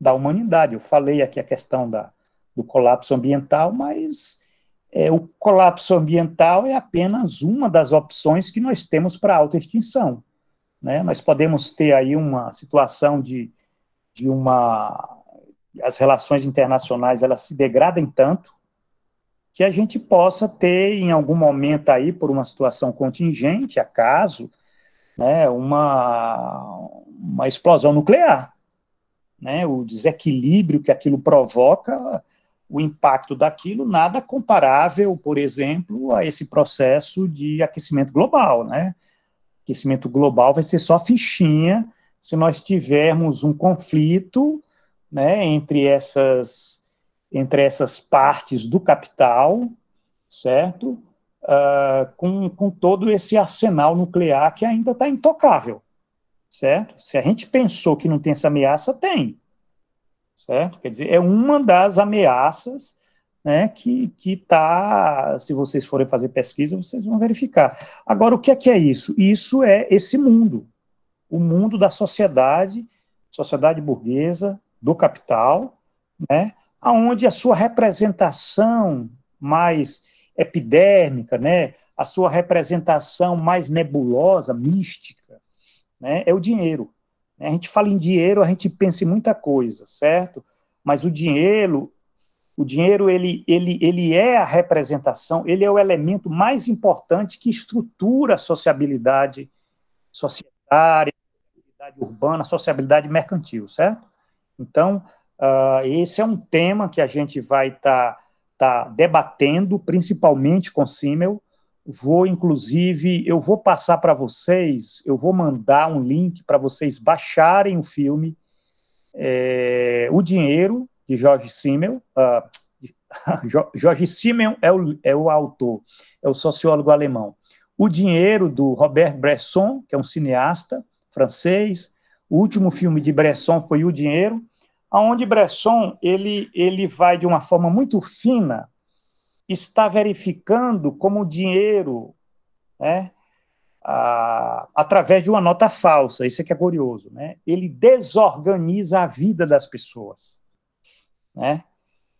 da humanidade. Eu falei aqui a questão da, do colapso ambiental, mas é, o colapso ambiental é apenas uma das opções que nós temos para a autoextinção. Né? Nós podemos ter aí uma situação de, de uma... As relações internacionais, elas se degradem tanto que a gente possa ter, em algum momento aí, por uma situação contingente, acaso, né, uma, uma explosão nuclear. Né? O desequilíbrio que aquilo provoca o impacto daquilo nada comparável, por exemplo, a esse processo de aquecimento global, né? Aquecimento global vai ser só fichinha se nós tivermos um conflito, né, entre essas entre essas partes do capital, certo? Uh, com, com todo esse arsenal nuclear que ainda está intocável, certo? Se a gente pensou que não tem essa ameaça, tem certo? Quer dizer, é uma das ameaças né, que está, se vocês forem fazer pesquisa, vocês vão verificar. Agora, o que é que é isso? Isso é esse mundo, o mundo da sociedade, sociedade burguesa, do capital, né, aonde a sua representação mais epidérmica, né, a sua representação mais nebulosa, mística, né, é o dinheiro. A gente fala em dinheiro, a gente pensa em muita coisa, certo? Mas o dinheiro, o dinheiro ele, ele, ele é a representação, ele é o elemento mais importante que estrutura a sociabilidade societária, a sociabilidade urbana, a sociabilidade mercantil, certo? Então, uh, esse é um tema que a gente vai estar tá, tá debatendo, principalmente com Simmel, Vou, inclusive, eu vou passar para vocês, eu vou mandar um link para vocês baixarem o filme é, O Dinheiro, de Jorge Simmel. Uh, Jorge Simmel é o, é o autor, é o sociólogo alemão. O Dinheiro, do Robert Bresson, que é um cineasta francês. O último filme de Bresson foi O Dinheiro, aonde Bresson ele, ele vai de uma forma muito fina está verificando como o dinheiro, né, a, através de uma nota falsa, isso é que é curioso, né, ele desorganiza a vida das pessoas. Né?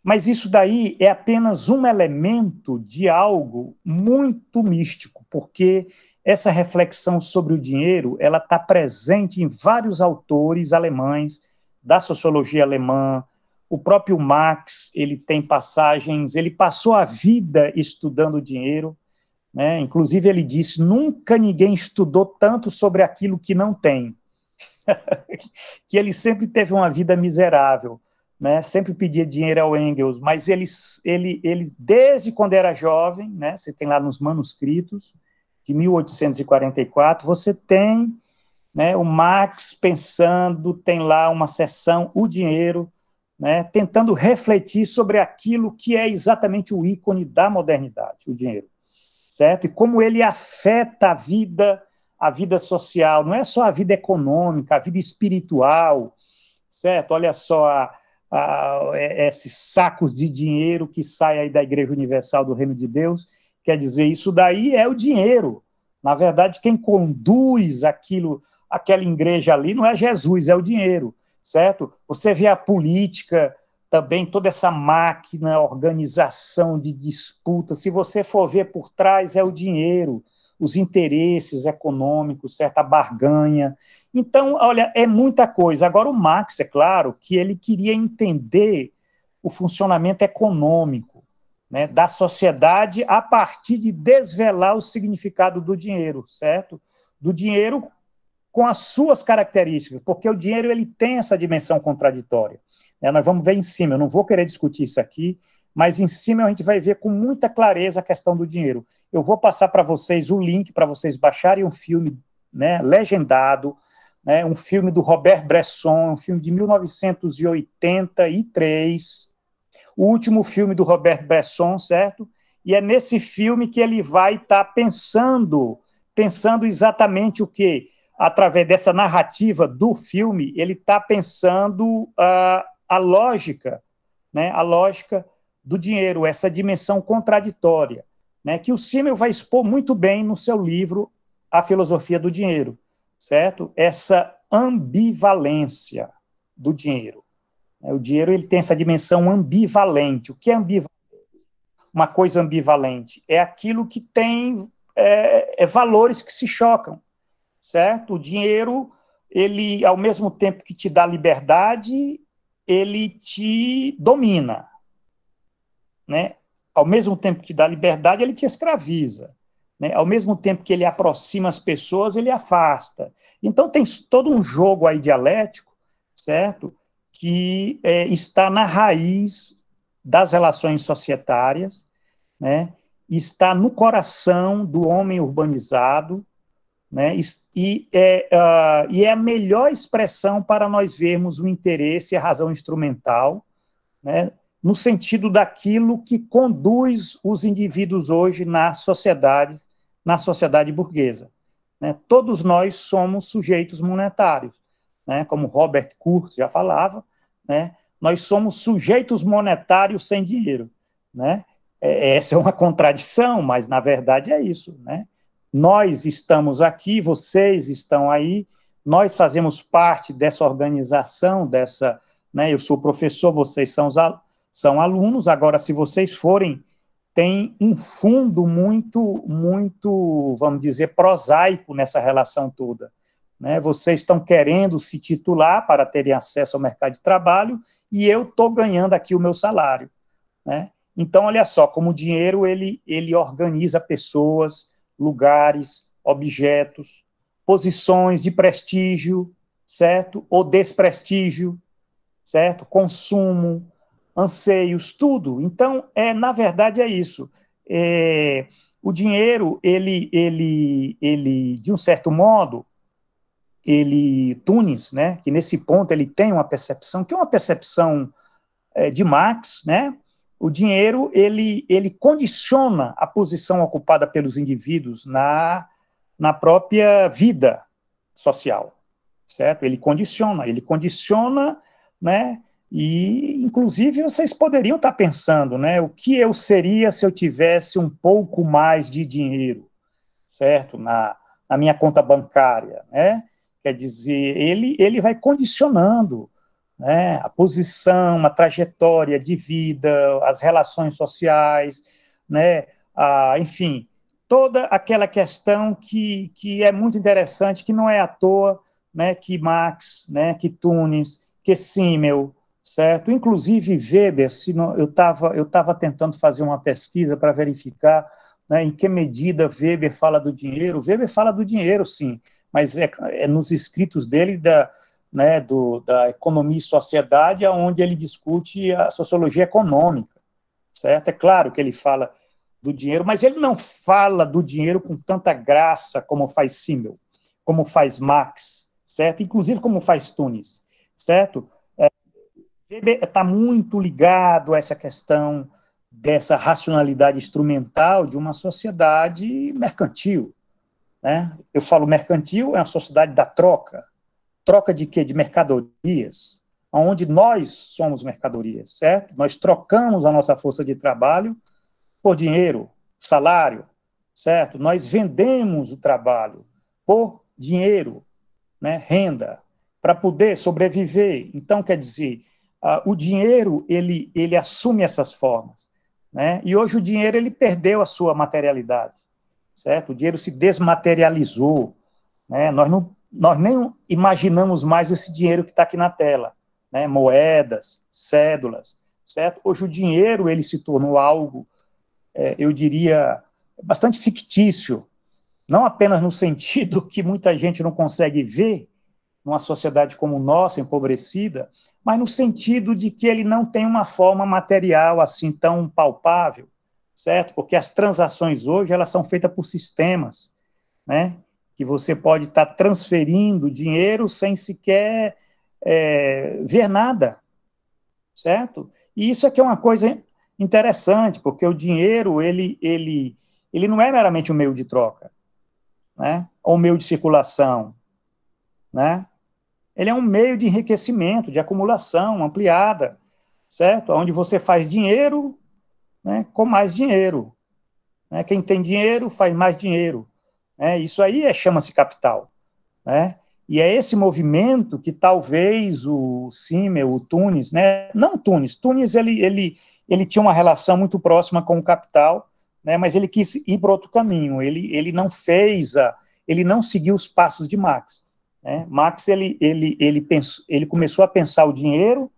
Mas isso daí é apenas um elemento de algo muito místico, porque essa reflexão sobre o dinheiro ela está presente em vários autores alemães da sociologia alemã, o próprio Marx, ele tem passagens, ele passou a vida estudando dinheiro, né? Inclusive ele disse: "Nunca ninguém estudou tanto sobre aquilo que não tem". que ele sempre teve uma vida miserável, né? Sempre pedia dinheiro ao Engels, mas ele ele ele desde quando era jovem, né? Você tem lá nos manuscritos de 1844, você tem né, o Marx pensando, tem lá uma seção, o dinheiro, né, tentando refletir sobre aquilo que é exatamente o ícone da modernidade, o dinheiro, certo? E como ele afeta a vida, a vida social, não é só a vida econômica, a vida espiritual, certo? Olha só a, a, é, esses sacos de dinheiro que saem aí da Igreja Universal do Reino de Deus, quer dizer, isso daí é o dinheiro. Na verdade, quem conduz aquilo, aquela igreja ali não é Jesus, é o dinheiro certo? Você vê a política também, toda essa máquina, organização de disputa. Se você for ver por trás, é o dinheiro, os interesses econômicos, certa barganha. Então, olha, é muita coisa. Agora, o Marx, é claro, que ele queria entender o funcionamento econômico né, da sociedade a partir de desvelar o significado do dinheiro, certo? Do dinheiro com as suas características, porque o dinheiro ele tem essa dimensão contraditória. É, nós vamos ver em cima, eu não vou querer discutir isso aqui, mas em cima a gente vai ver com muita clareza a questão do dinheiro. Eu vou passar para vocês o link para vocês baixarem um filme né, legendado, né, um filme do Robert Bresson, um filme de 1983, o último filme do Robert Bresson, certo? E é nesse filme que ele vai estar tá pensando, pensando exatamente o quê? através dessa narrativa do filme, ele está pensando a, ah, a lógica, né, a lógica do dinheiro, essa dimensão contraditória, né, que o Simmel vai expor muito bem no seu livro A Filosofia do Dinheiro, certo? Essa ambivalência do dinheiro. Né, o dinheiro ele tem essa dimensão ambivalente. O que é ambivalente? Uma coisa ambivalente é aquilo que tem é, é valores que se chocam certo? O dinheiro, ele, ao mesmo tempo que te dá liberdade, ele te domina, né? Ao mesmo tempo que te dá liberdade, ele te escraviza. Né? Ao mesmo tempo que ele aproxima as pessoas, ele afasta. Então, tem todo um jogo aí dialético, certo? Que é, está na raiz das relações societárias, né? está no coração do homem urbanizado, né? E, é, uh, e é a melhor expressão para nós vermos o interesse e a razão instrumental, né? no sentido daquilo que conduz os indivíduos hoje na sociedade, na sociedade burguesa. Né? Todos nós somos sujeitos monetários, né? como Robert Kurz já falava, né? nós somos sujeitos monetários sem dinheiro. Né? É, essa é uma contradição, mas na verdade é isso. Né? Nós estamos aqui, vocês estão aí, nós fazemos parte dessa organização, dessa. Né, eu sou professor, vocês são, são alunos. Agora, se vocês forem, tem um fundo muito, muito, vamos dizer, prosaico nessa relação toda. Né? Vocês estão querendo se titular para terem acesso ao mercado de trabalho e eu estou ganhando aqui o meu salário. Né? Então, olha só, como o dinheiro ele, ele organiza pessoas, lugares, objetos, posições de prestígio, certo? Ou desprestígio, certo? Consumo, anseios, tudo. Então, é na verdade é isso. É, o dinheiro, ele, ele, ele, de um certo modo, ele Tunis, né? Que nesse ponto ele tem uma percepção que é uma percepção é, de Marx, né? o dinheiro ele, ele condiciona a posição ocupada pelos indivíduos na, na própria vida social, certo? Ele condiciona, ele condiciona, né? E, inclusive, vocês poderiam estar pensando, né? O que eu seria se eu tivesse um pouco mais de dinheiro, certo? Na, na minha conta bancária, né? Quer dizer, ele, ele vai condicionando né? a posição, a trajetória de vida, as relações sociais, né? ah, enfim, toda aquela questão que, que é muito interessante, que não é à toa né? que Marx, né, que Tunis, que Simmel, certo? Inclusive Weber, se não, eu estava eu tava tentando fazer uma pesquisa para verificar né, em que medida Weber fala do dinheiro. Weber fala do dinheiro, sim, mas é, é nos escritos dele da, né, do, da Economia e Sociedade, onde ele discute a sociologia econômica, certo? É claro que ele fala do dinheiro, mas ele não fala do dinheiro com tanta graça como faz Simmel, como faz Marx, certo? Inclusive como faz Tunis, certo? É, Weber está muito ligado a essa questão dessa racionalidade instrumental de uma sociedade mercantil. Né? Eu falo mercantil, é uma sociedade da troca, Troca de quê? De mercadorias, onde nós somos mercadorias, certo? Nós trocamos a nossa força de trabalho por dinheiro, salário, certo? Nós vendemos o trabalho por dinheiro, né, renda, para poder sobreviver. Então, quer dizer, uh, o dinheiro ele, ele assume essas formas, né? E hoje o dinheiro ele perdeu a sua materialidade, certo? O dinheiro se desmaterializou, né? Nós não nós nem imaginamos mais esse dinheiro que está aqui na tela, né? moedas, cédulas, certo? Hoje o dinheiro ele se tornou algo, é, eu diria, bastante fictício, não apenas no sentido que muita gente não consegue ver numa sociedade como nossa, empobrecida, mas no sentido de que ele não tem uma forma material assim tão palpável, certo? Porque as transações hoje elas são feitas por sistemas, né? que você pode estar tá transferindo dinheiro sem sequer é, ver nada, certo? E isso aqui é uma coisa interessante, porque o dinheiro, ele, ele, ele não é meramente um meio de troca, né? Ou um meio de circulação, né? Ele é um meio de enriquecimento, de acumulação ampliada, certo? Onde você faz dinheiro né, com mais dinheiro. Né? Quem tem dinheiro faz mais dinheiro. Né? Isso aí é, chama-se capital. Né? E é esse movimento que talvez o Simmel, o Tunis, né? não Tunis, Tunis ele, ele, ele tinha uma relação muito próxima com o capital, né? mas ele quis ir para outro caminho, ele, ele não fez, a, ele não seguiu os passos de Marx. Né? Marx ele, ele, ele, ele começou a pensar o dinheiro,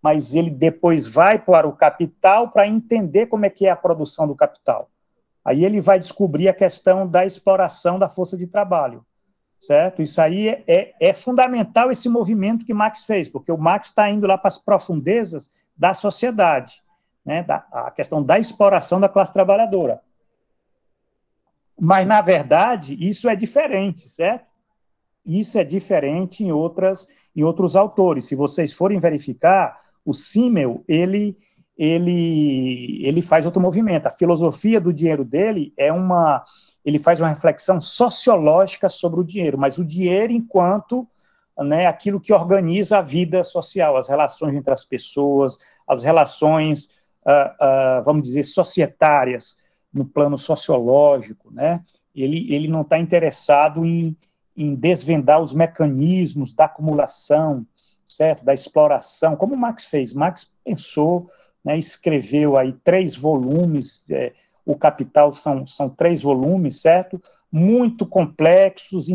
mas ele depois vai para o capital para entender como é que é a produção do capital. Aí ele vai descobrir a questão da exploração da força de trabalho, certo? Isso aí é, é, é, fundamental esse movimento que Marx fez, porque o Marx está indo lá para as profundezas da sociedade, né? Da, a questão da exploração da classe trabalhadora. Mas, na verdade, isso é diferente, certo? Isso é diferente em, outras, em outros autores. Se vocês forem verificar, o Simmel, ele ele, ele faz outro movimento. A filosofia do dinheiro dele é uma. Ele faz uma reflexão sociológica sobre o dinheiro, mas o dinheiro enquanto né, aquilo que organiza a vida social, as relações entre as pessoas, as relações, uh, uh, vamos dizer, societárias, no plano sociológico. Né? Ele, ele não está interessado em, em desvendar os mecanismos da acumulação, certo? Da exploração, como Marx fez. Marx pensou né, escreveu aí três volumes, é, o Capital são, são três volumes, certo? Muito complexos,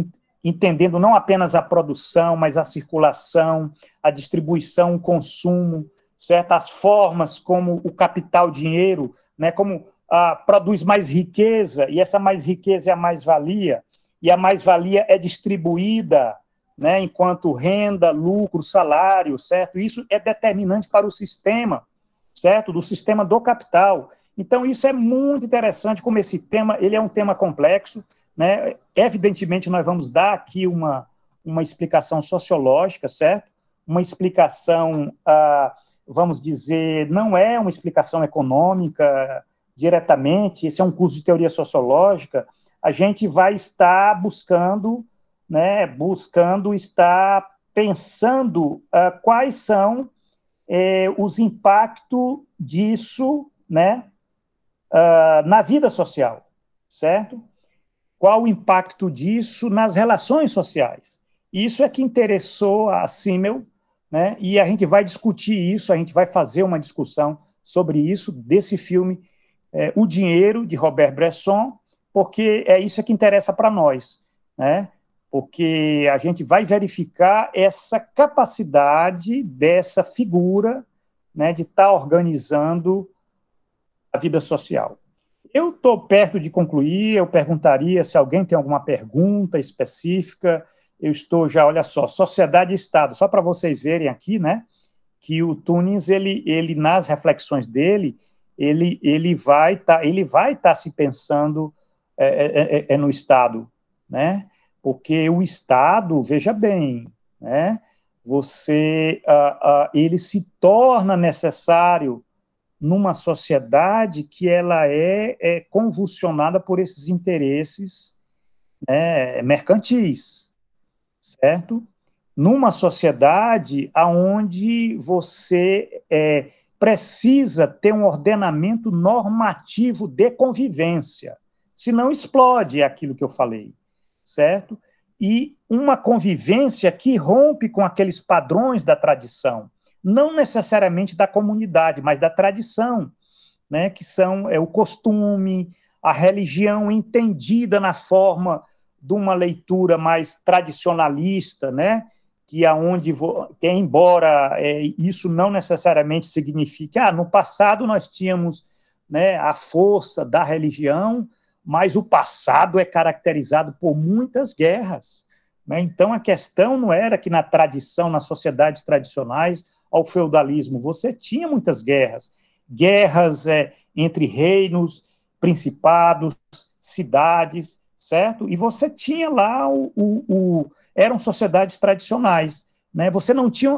entendendo não apenas a produção, mas a circulação, a distribuição, o consumo, certo? As formas como o capital, o dinheiro, né, como ah, produz mais riqueza, e essa mais riqueza é a mais-valia, e a mais-valia é distribuída né, enquanto renda, lucro, salário, certo? Isso é determinante para o sistema certo? Do sistema do capital. Então, isso é muito interessante, como esse tema, ele é um tema complexo, né? Evidentemente, nós vamos dar aqui uma, uma explicação sociológica, certo? Uma explicação, ah, vamos dizer, não é uma explicação econômica diretamente, esse é um curso de teoria sociológica, a gente vai estar buscando, né, buscando estar pensando ah, quais são é, os impactos disso né, uh, na vida social, certo? Qual o impacto disso nas relações sociais? Isso é que interessou a Simmel, né? e a gente vai discutir isso, a gente vai fazer uma discussão sobre isso, desse filme é, O Dinheiro, de Robert Bresson, porque é isso que interessa para nós. Né? o que a gente vai verificar essa capacidade dessa figura né, de estar tá organizando a vida social. Eu estou perto de concluir, eu perguntaria se alguém tem alguma pergunta específica. Eu estou já, olha só, sociedade e Estado, só para vocês verem aqui, né, que o Tunis, ele, ele nas reflexões dele, ele, ele vai tá, estar tá se pensando é, é, é, é no Estado, né? porque o Estado, veja bem, né, você, ele se torna necessário numa sociedade que ela é, é convulsionada por esses interesses né, mercantis, certo? Numa sociedade aonde você é, precisa ter um ordenamento normativo de convivência, senão explode é aquilo que eu falei certo? E uma convivência que rompe com aqueles padrões da tradição, não necessariamente da comunidade, mas da tradição, né? Que são é, o costume, a religião entendida na forma de uma leitura mais tradicionalista, né? que aonde que embora é, isso não necessariamente signifique ah no passado nós tínhamos né a força da religião mas o passado é caracterizado por muitas guerras. Né? Então, a questão não era que na tradição, nas sociedades tradicionais, ao feudalismo, você tinha muitas guerras guerras é, entre reinos, principados, cidades, certo? E você tinha lá o, o, o eram sociedades tradicionais. Né? Você não tinha,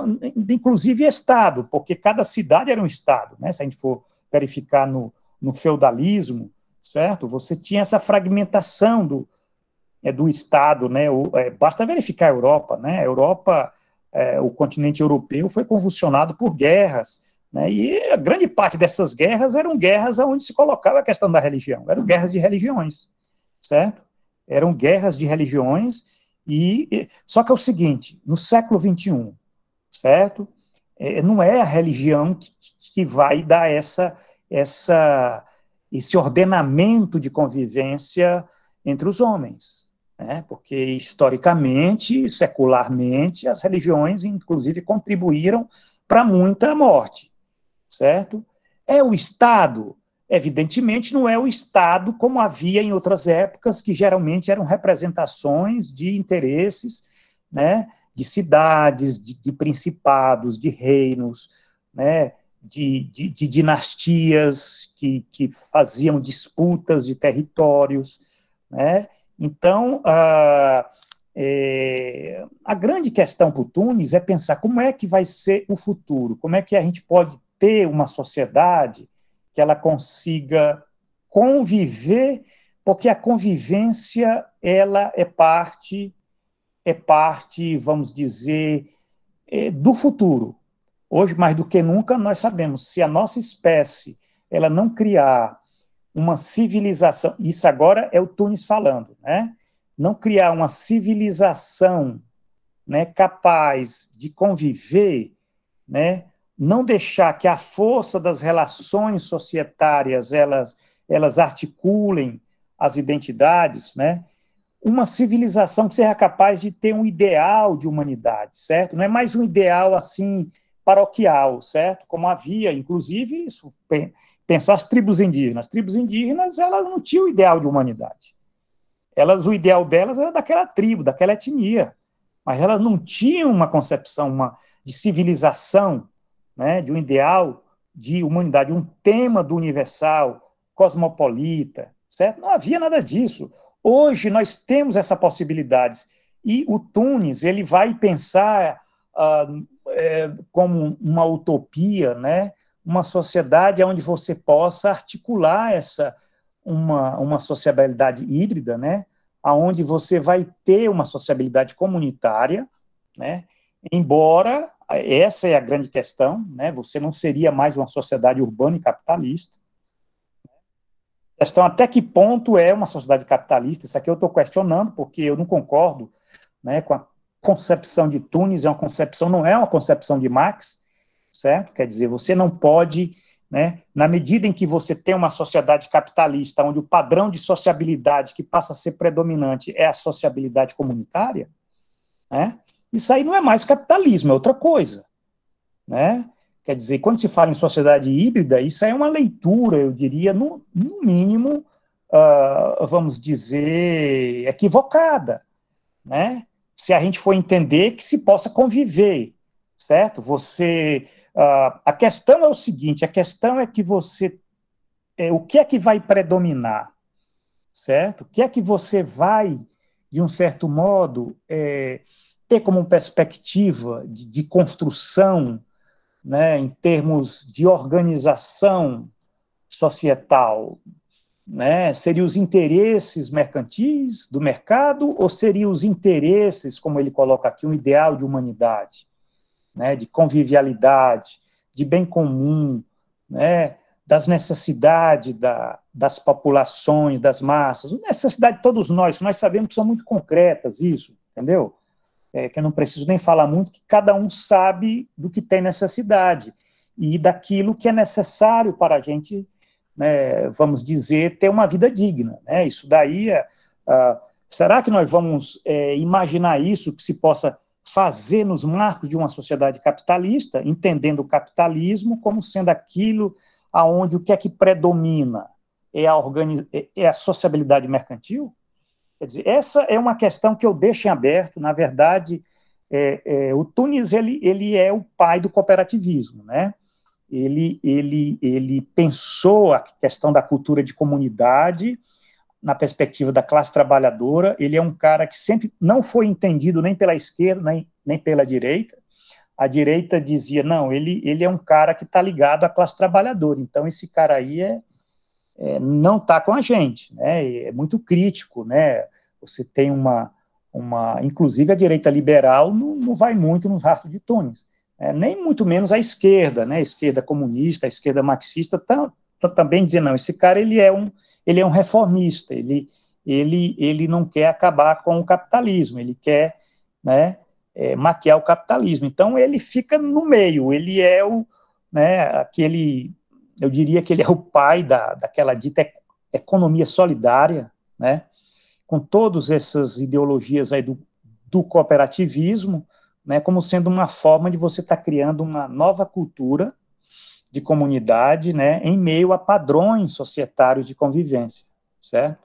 inclusive, Estado, porque cada cidade era um Estado. Né? Se a gente for verificar no, no feudalismo, certo? Você tinha essa fragmentação do, é, do Estado, né? O, é, basta verificar a Europa, né? A Europa, é, o continente europeu foi convulsionado por guerras, né? E a grande parte dessas guerras eram guerras onde se colocava a questão da religião, eram guerras de religiões, certo? Eram guerras de religiões e só que é o seguinte, no século 21, certo? É, não é a religião que, que vai dar essa essa esse ordenamento de convivência entre os homens. Né? Porque, historicamente, secularmente, as religiões, inclusive, contribuíram para muita morte, certo? É o Estado, evidentemente, não é o Estado como havia em outras épocas, que geralmente eram representações de interesses, né? de cidades, de, de principados, de reinos, né? de, de, de dinastias que, que faziam disputas de territórios, né? Então, a, ah, é, a grande questão para o Tunis é pensar como é que vai ser o futuro, como é que a gente pode ter uma sociedade que ela consiga conviver, porque a convivência ela é parte, é parte, vamos dizer, é, do futuro. Hoje, mais do que nunca, nós sabemos se a nossa espécie ela não criar uma civilização, isso agora é o Tunis falando, né? Não criar uma civilização, né, capaz de conviver, né? Não deixar que a força das relações societárias elas elas articulem as identidades, né? Uma civilização que seja capaz de ter um ideal de humanidade, certo? Não é mais um ideal assim paroquial, certo? Como havia, inclusive, isso, pensar as tribos indígenas. As tribos indígenas, elas não tinham o ideal de humanidade. Elas, o ideal delas era daquela tribo, daquela etnia, mas elas não tinham uma concepção uma, de civilização, né, de um ideal de humanidade, um tema do universal, cosmopolita, certo? Não havia nada disso. Hoje nós temos essa possibilidade e o Tunis ele vai pensar uh, é, como uma utopia, né? uma sociedade onde você possa articular essa uma, uma sociabilidade híbrida, né? aonde você vai ter uma sociabilidade comunitária, né? embora essa é a grande questão, né? você não seria mais uma sociedade urbana e capitalista. A questão até que ponto é uma sociedade capitalista, isso aqui eu estou questionando, porque eu não concordo né, com a concepção de Tunis, é uma concepção, não é uma concepção de Marx, certo? Quer dizer, você não pode, né, na medida em que você tem uma sociedade capitalista, onde o padrão de sociabilidade que passa a ser predominante é a sociabilidade comunitária, né, isso aí não é mais capitalismo, é outra coisa, né? Quer dizer, quando se fala em sociedade híbrida, isso aí é uma leitura, eu diria, no, no mínimo, uh, vamos dizer, equivocada, né? se a gente for entender que se possa conviver, certo? Você, uh, a questão é o seguinte, a questão é que você, é, o que é que vai predominar, certo? O que é que você vai, de um certo modo, é, ter como perspectiva de, de construção, né, em termos de organização societal, né? Seriam os interesses mercantis do mercado ou seriam os interesses, como ele coloca aqui, um ideal de humanidade, né? De convivialidade, de bem comum, né? Das necessidades da, das populações, das massas, necessidade de todos nós. Nós sabemos que são muito concretas isso, entendeu? É, que eu não preciso nem falar muito, que cada um sabe do que tem necessidade e daquilo que é necessário para a gente né, vamos dizer, ter uma vida digna. Né? Isso daí, uh, será que nós vamos é, imaginar isso que se possa fazer nos marcos de uma sociedade capitalista, entendendo o capitalismo como sendo aquilo aonde o que é que predomina é a, organiz... É, é a sociabilidade mercantil? Quer dizer, essa é uma questão que eu deixo em aberto. Na verdade, é, é, o Tunis ele, ele é o pai do cooperativismo, né? ele, ele, ele pensou a questão da cultura de comunidade na perspectiva da classe trabalhadora. Ele é um cara que sempre não foi entendido nem pela esquerda, nem, nem pela direita. A direita dizia, não, ele, ele é um cara que está ligado à classe trabalhadora, então esse cara aí é, é não está com a gente, né? é muito crítico, né? você tem uma, uma inclusive a direita liberal não, não vai muito nos rastros de Tunis, é, nem muito menos a esquerda, né, a esquerda comunista, a esquerda marxista, tá, tá também dizendo, não, esse cara ele é um, ele é um reformista, ele, ele, ele não quer acabar com o capitalismo, ele quer né, é, maquiar o capitalismo. Então ele fica no meio, ele é o, né, aquele, eu diria que ele é o pai da, daquela dita economia solidária, né, com todas essas ideologias aí do, do cooperativismo, né, como sendo uma forma de você estar tá criando uma nova cultura de comunidade, né, em meio a padrões societários de convivência, certo?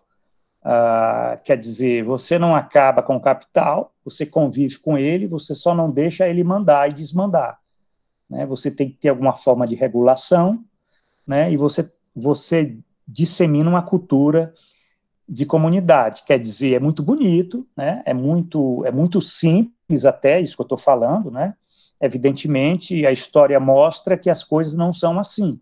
Ah, quer dizer, você não acaba com o capital, você convive com ele, você só não deixa ele mandar e desmandar. Né? Você tem que ter alguma forma de regulação, né? E você você dissemina uma cultura de comunidade. Quer dizer, é muito bonito, né? É muito é muito simples até isso que eu estou falando, né? Evidentemente, a história mostra que as coisas não são assim.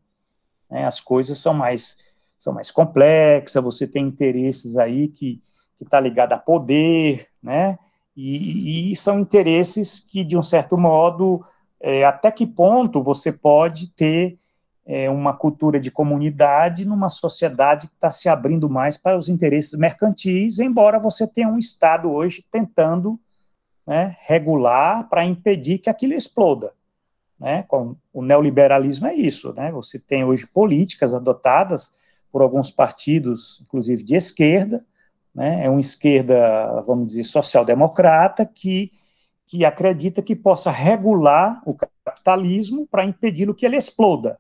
Né? As coisas são mais são mais complexas. Você tem interesses aí que que está ligado a poder, né? E, e, são interesses que, de um certo modo, é, até que ponto você pode ter é, uma cultura de comunidade numa sociedade que está se abrindo mais para os interesses mercantis, embora você tenha um Estado hoje tentando né, regular para impedir que aquilo exploda. Né? o neoliberalismo é isso. Né? Você tem hoje políticas adotadas por alguns partidos, inclusive de esquerda, né? é uma esquerda, vamos dizer, social-democrata, que, que acredita que possa regular o capitalismo para impedir que ele exploda.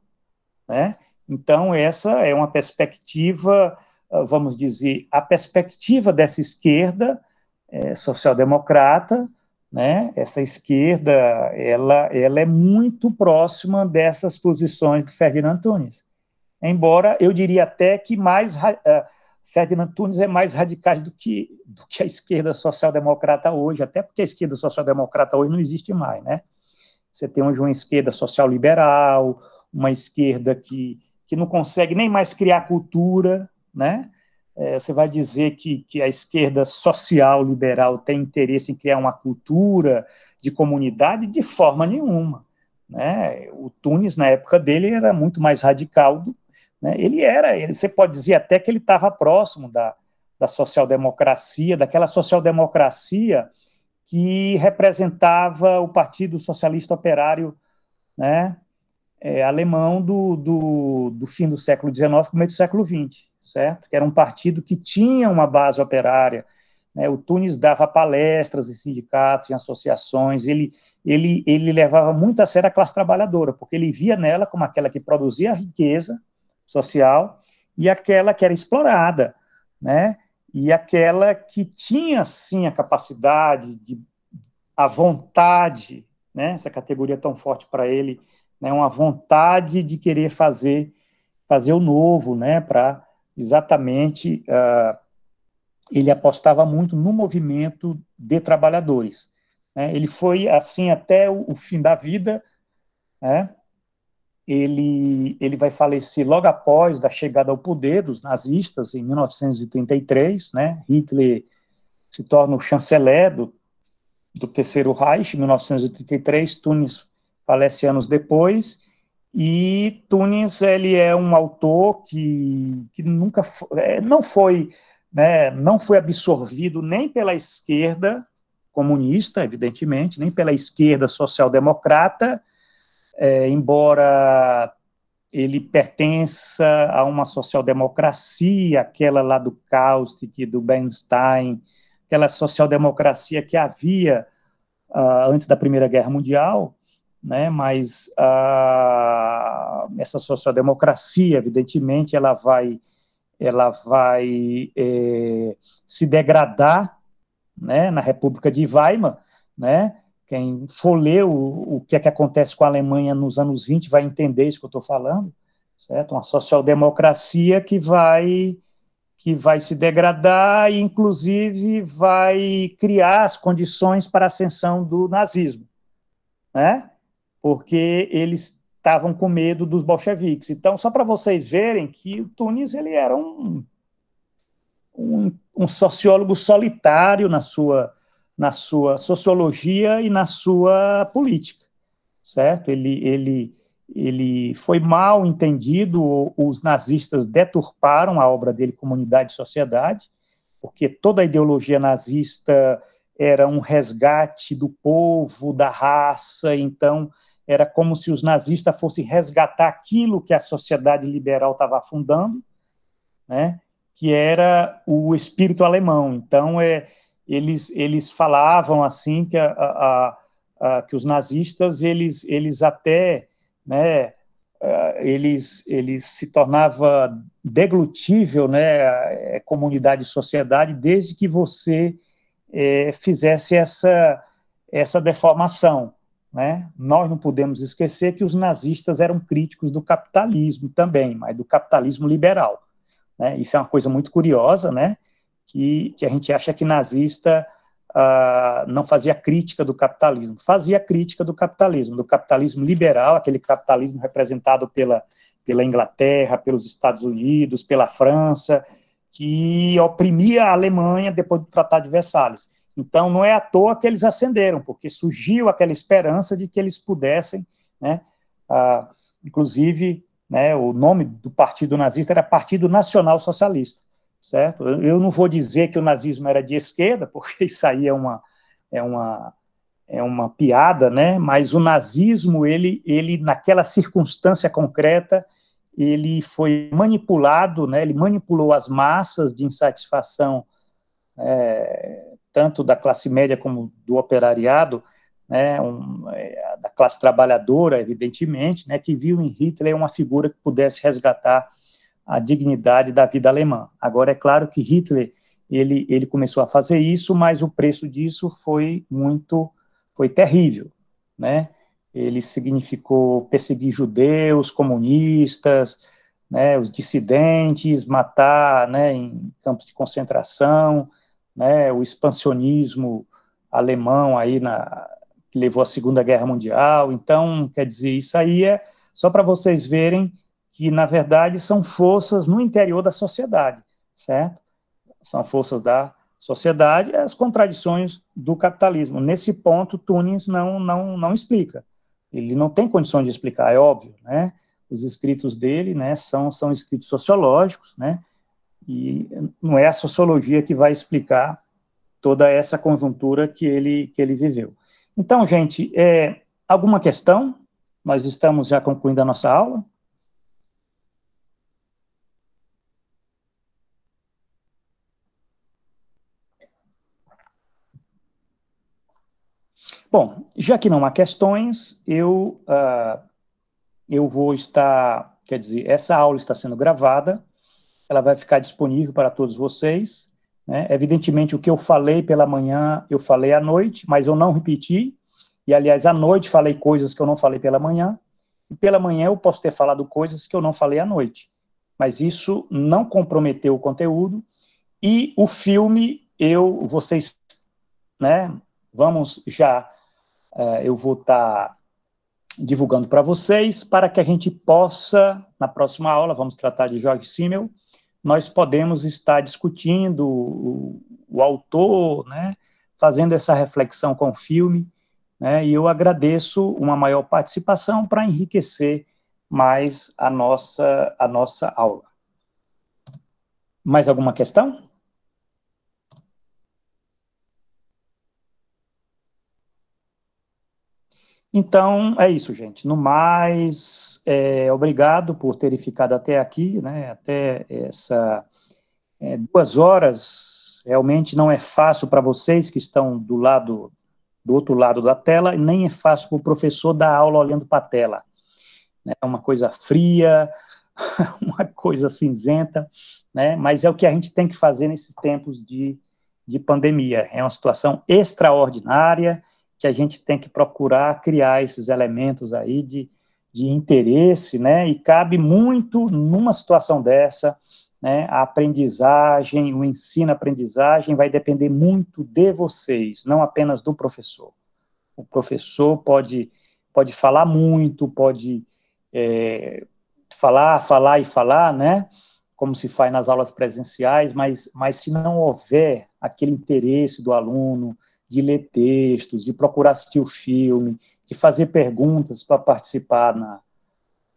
Né? Então, essa é uma perspectiva, ah, vamos dizer, a perspectiva dessa esquerda é, social-democrata, né? Essa esquerda, ela, ela é muito próxima dessas posições do Ferdinand Tunes. Embora eu diria até que mais uh, Ferdinand Tunes é mais radical do que, do que a esquerda social-democrata hoje, até porque a esquerda social-democrata hoje não existe mais, né? Você tem hoje uma esquerda social-liberal, uma esquerda que, que não consegue nem mais criar cultura, né? É, você vai dizer que, que a esquerda social liberal tem interesse em criar uma cultura de comunidade? De forma nenhuma. Né? O Tunis, na época dele, era muito mais radical. Do, né? Ele era, ele, você pode dizer até que ele estava próximo da, da social-democracia, daquela social-democracia que representava o Partido Socialista Operário né, é, alemão do, do, do fim do século XIX, começo do século XX certo? Que era um partido que tinha uma base operária. Né? O Tunis dava palestras em sindicatos, em associações, ele, ele, ele levava muito a sério a classe trabalhadora, porque ele via nela como aquela que produzia a riqueza social e aquela que era explorada, né? E aquela que tinha, sim, a capacidade, de, a vontade, né? Essa categoria tão forte para ele, né? Uma vontade de querer fazer fazer o novo, né? Para exatamente uh, ele apostava muito no movimento de trabalhadores. Né? Ele foi assim até o, o fim da vida. Né? Ele, ele vai falecer logo após da chegada ao poder dos nazistas, em 1933. Né? Hitler se torna o chanceler do, do Terceiro Reich, em 1933. Tunis falece anos depois. E Tunis ele é um autor que, que nunca é, não foi né, não foi absorvido nem pela esquerda comunista, evidentemente, nem pela esquerda social-democrata, é, embora ele pertença a uma social-democracia, aquela lá do Kaustik, do Bernstein, aquela social-democracia que havia uh, antes da Primeira Guerra Mundial, né? Mas a, essa social-democracia, evidentemente, ela vai, ela vai é, se degradar, né? Na República de Weimar, né? Quem for ler o, o que é que acontece com a Alemanha nos anos 20 vai entender isso que eu estou falando, certo? Uma social-democracia que vai que vai se degradar e, inclusive, vai criar as condições para a ascensão do nazismo. Né? porque eles estavam com medo dos bolcheviques. Então, só para vocês verem que o Tunis ele era um, um, um, sociólogo solitário na sua, na sua sociologia e na sua política, certo? Ele, ele, ele foi mal entendido, os nazistas deturparam a obra dele, Comunidade e Sociedade, porque toda a ideologia nazista era um resgate do povo, da raça, então era como se os nazistas fossem resgatar aquilo que a sociedade liberal estava afundando, né? que era o espírito alemão. Então, é, eles, eles falavam assim que, a, a, a, que os nazistas, eles, eles até, né, eles, eles se tornava deglutível, né, comunidade e sociedade, desde que você é, fizesse essa, essa deformação. Né? Nós não podemos esquecer que os nazistas eram críticos do capitalismo também, mas do capitalismo liberal. Né? Isso é uma coisa muito curiosa, né? que, que a gente acha que nazista ah, não fazia crítica do capitalismo, fazia crítica do capitalismo, do capitalismo liberal, aquele capitalismo representado pela, pela Inglaterra, pelos Estados Unidos, pela França, que oprimia a Alemanha depois do Tratado de Versalhes. Então, não é à toa que eles acenderam, porque surgiu aquela esperança de que eles pudessem, né, ah, inclusive, né, o nome do partido nazista era Partido Nacional Socialista, certo? Eu não vou dizer que o nazismo era de esquerda, porque isso aí é uma, é uma, é uma piada, né? Mas o nazismo, ele, ele naquela circunstância concreta, ele foi manipulado, né, ele manipulou as massas de insatisfação, é, tanto da classe média como do operariado, né, um, é, da classe trabalhadora, evidentemente, né, que viu em Hitler uma figura que pudesse resgatar a dignidade da vida alemã. Agora, é claro que Hitler ele, ele começou a fazer isso, mas o preço disso foi muito, foi terrível, né? ele significou perseguir judeus, comunistas, né, os dissidentes, matar né, em campos de concentração, né, o expansionismo alemão aí na, que levou à Segunda Guerra Mundial. Então, quer dizer, isso aí é só para vocês verem que, na verdade, são forças no interior da sociedade, certo? São forças da sociedade, as contradições do capitalismo. Nesse ponto, Tunis não, não, não explica ele não tem condições de explicar, é óbvio, né? Os escritos dele, né, são, são escritos sociológicos, né? E não é a sociologia que vai explicar toda essa conjuntura que ele, que ele viveu. Então, gente, é, alguma questão? Nós estamos já concluindo a nossa aula. Bom, já que não há questões, eu, uh, eu vou estar, quer dizer, essa aula está sendo gravada, ela vai ficar disponível para todos vocês. Né? Evidentemente, o que eu falei pela manhã, eu falei à noite, mas eu não repeti. E, aliás, à noite falei coisas que eu não falei pela manhã. E pela manhã eu posso ter falado coisas que eu não falei à noite. Mas isso não comprometeu o conteúdo. E o filme, eu, vocês, né, vamos já uh, eu vou estar tá divulgando para vocês, para que a gente possa, na próxima aula, vamos tratar de Jorge Simmel, nós podemos estar discutindo o, o autor, né, fazendo essa reflexão com o filme, né, e eu agradeço uma maior participação para enriquecer mais a nossa, a nossa aula. Mais alguma questão? Então, é isso, gente. No mais, é, obrigado por terem ficado até aqui, né, até essa é, duas horas. Realmente não é fácil para vocês que estão do lado do outro lado da tela, nem é fácil para o professor dar aula olhando para a tela. Né? É uma coisa fria, uma coisa cinzenta, né? mas é o que a gente tem que fazer nesses tempos de, de pandemia. É uma situação extraordinária, que a gente tem que procurar criar esses elementos aí de, de interesse, né? E cabe muito numa situação dessa, né? A aprendizagem, o ensino-aprendizagem vai depender muito de vocês, não apenas do professor. O professor pode pode falar muito, pode é, falar, falar e falar, né? Como se faz nas aulas presenciais, mas mas se não houver aquele interesse do aluno, de ler textos, de procurar assistir o filme, de fazer perguntas para participar na,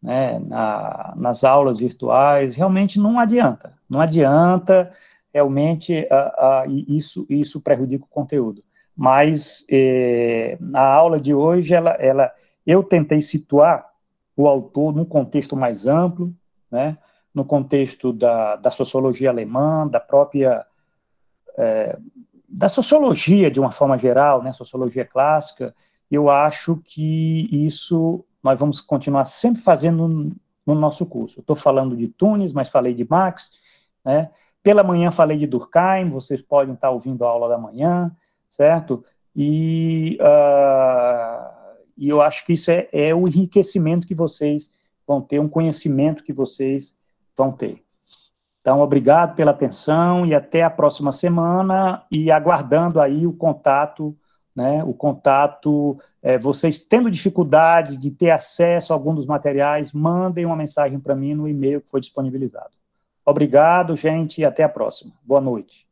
né, na, nas aulas virtuais, realmente não adianta. Não adianta, realmente, ah, ah, isso, isso prejudica o conteúdo. Mas eh, a aula de hoje, ela, ela, eu tentei situar o autor num contexto mais amplo, né, no contexto da, da sociologia alemã, da própria eh, da sociologia de uma forma geral, né, sociologia clássica, eu acho que isso nós vamos continuar sempre fazendo no, nosso curso. Estou falando de Tunis, mas falei de Marx, né? Pela manhã falei de Durkheim, vocês podem estar ouvindo a aula da manhã, certo? E, uh, e eu acho que isso é, é o enriquecimento que vocês vão ter, um conhecimento que vocês vão ter. Então, obrigado pela atenção e até a próxima semana e aguardando aí o contato, né? O contato, é, vocês tendo dificuldade de ter acesso a algum dos materiais, mandem uma mensagem para mim no e-mail que foi disponibilizado. Obrigado, gente, e até a próxima. Boa noite.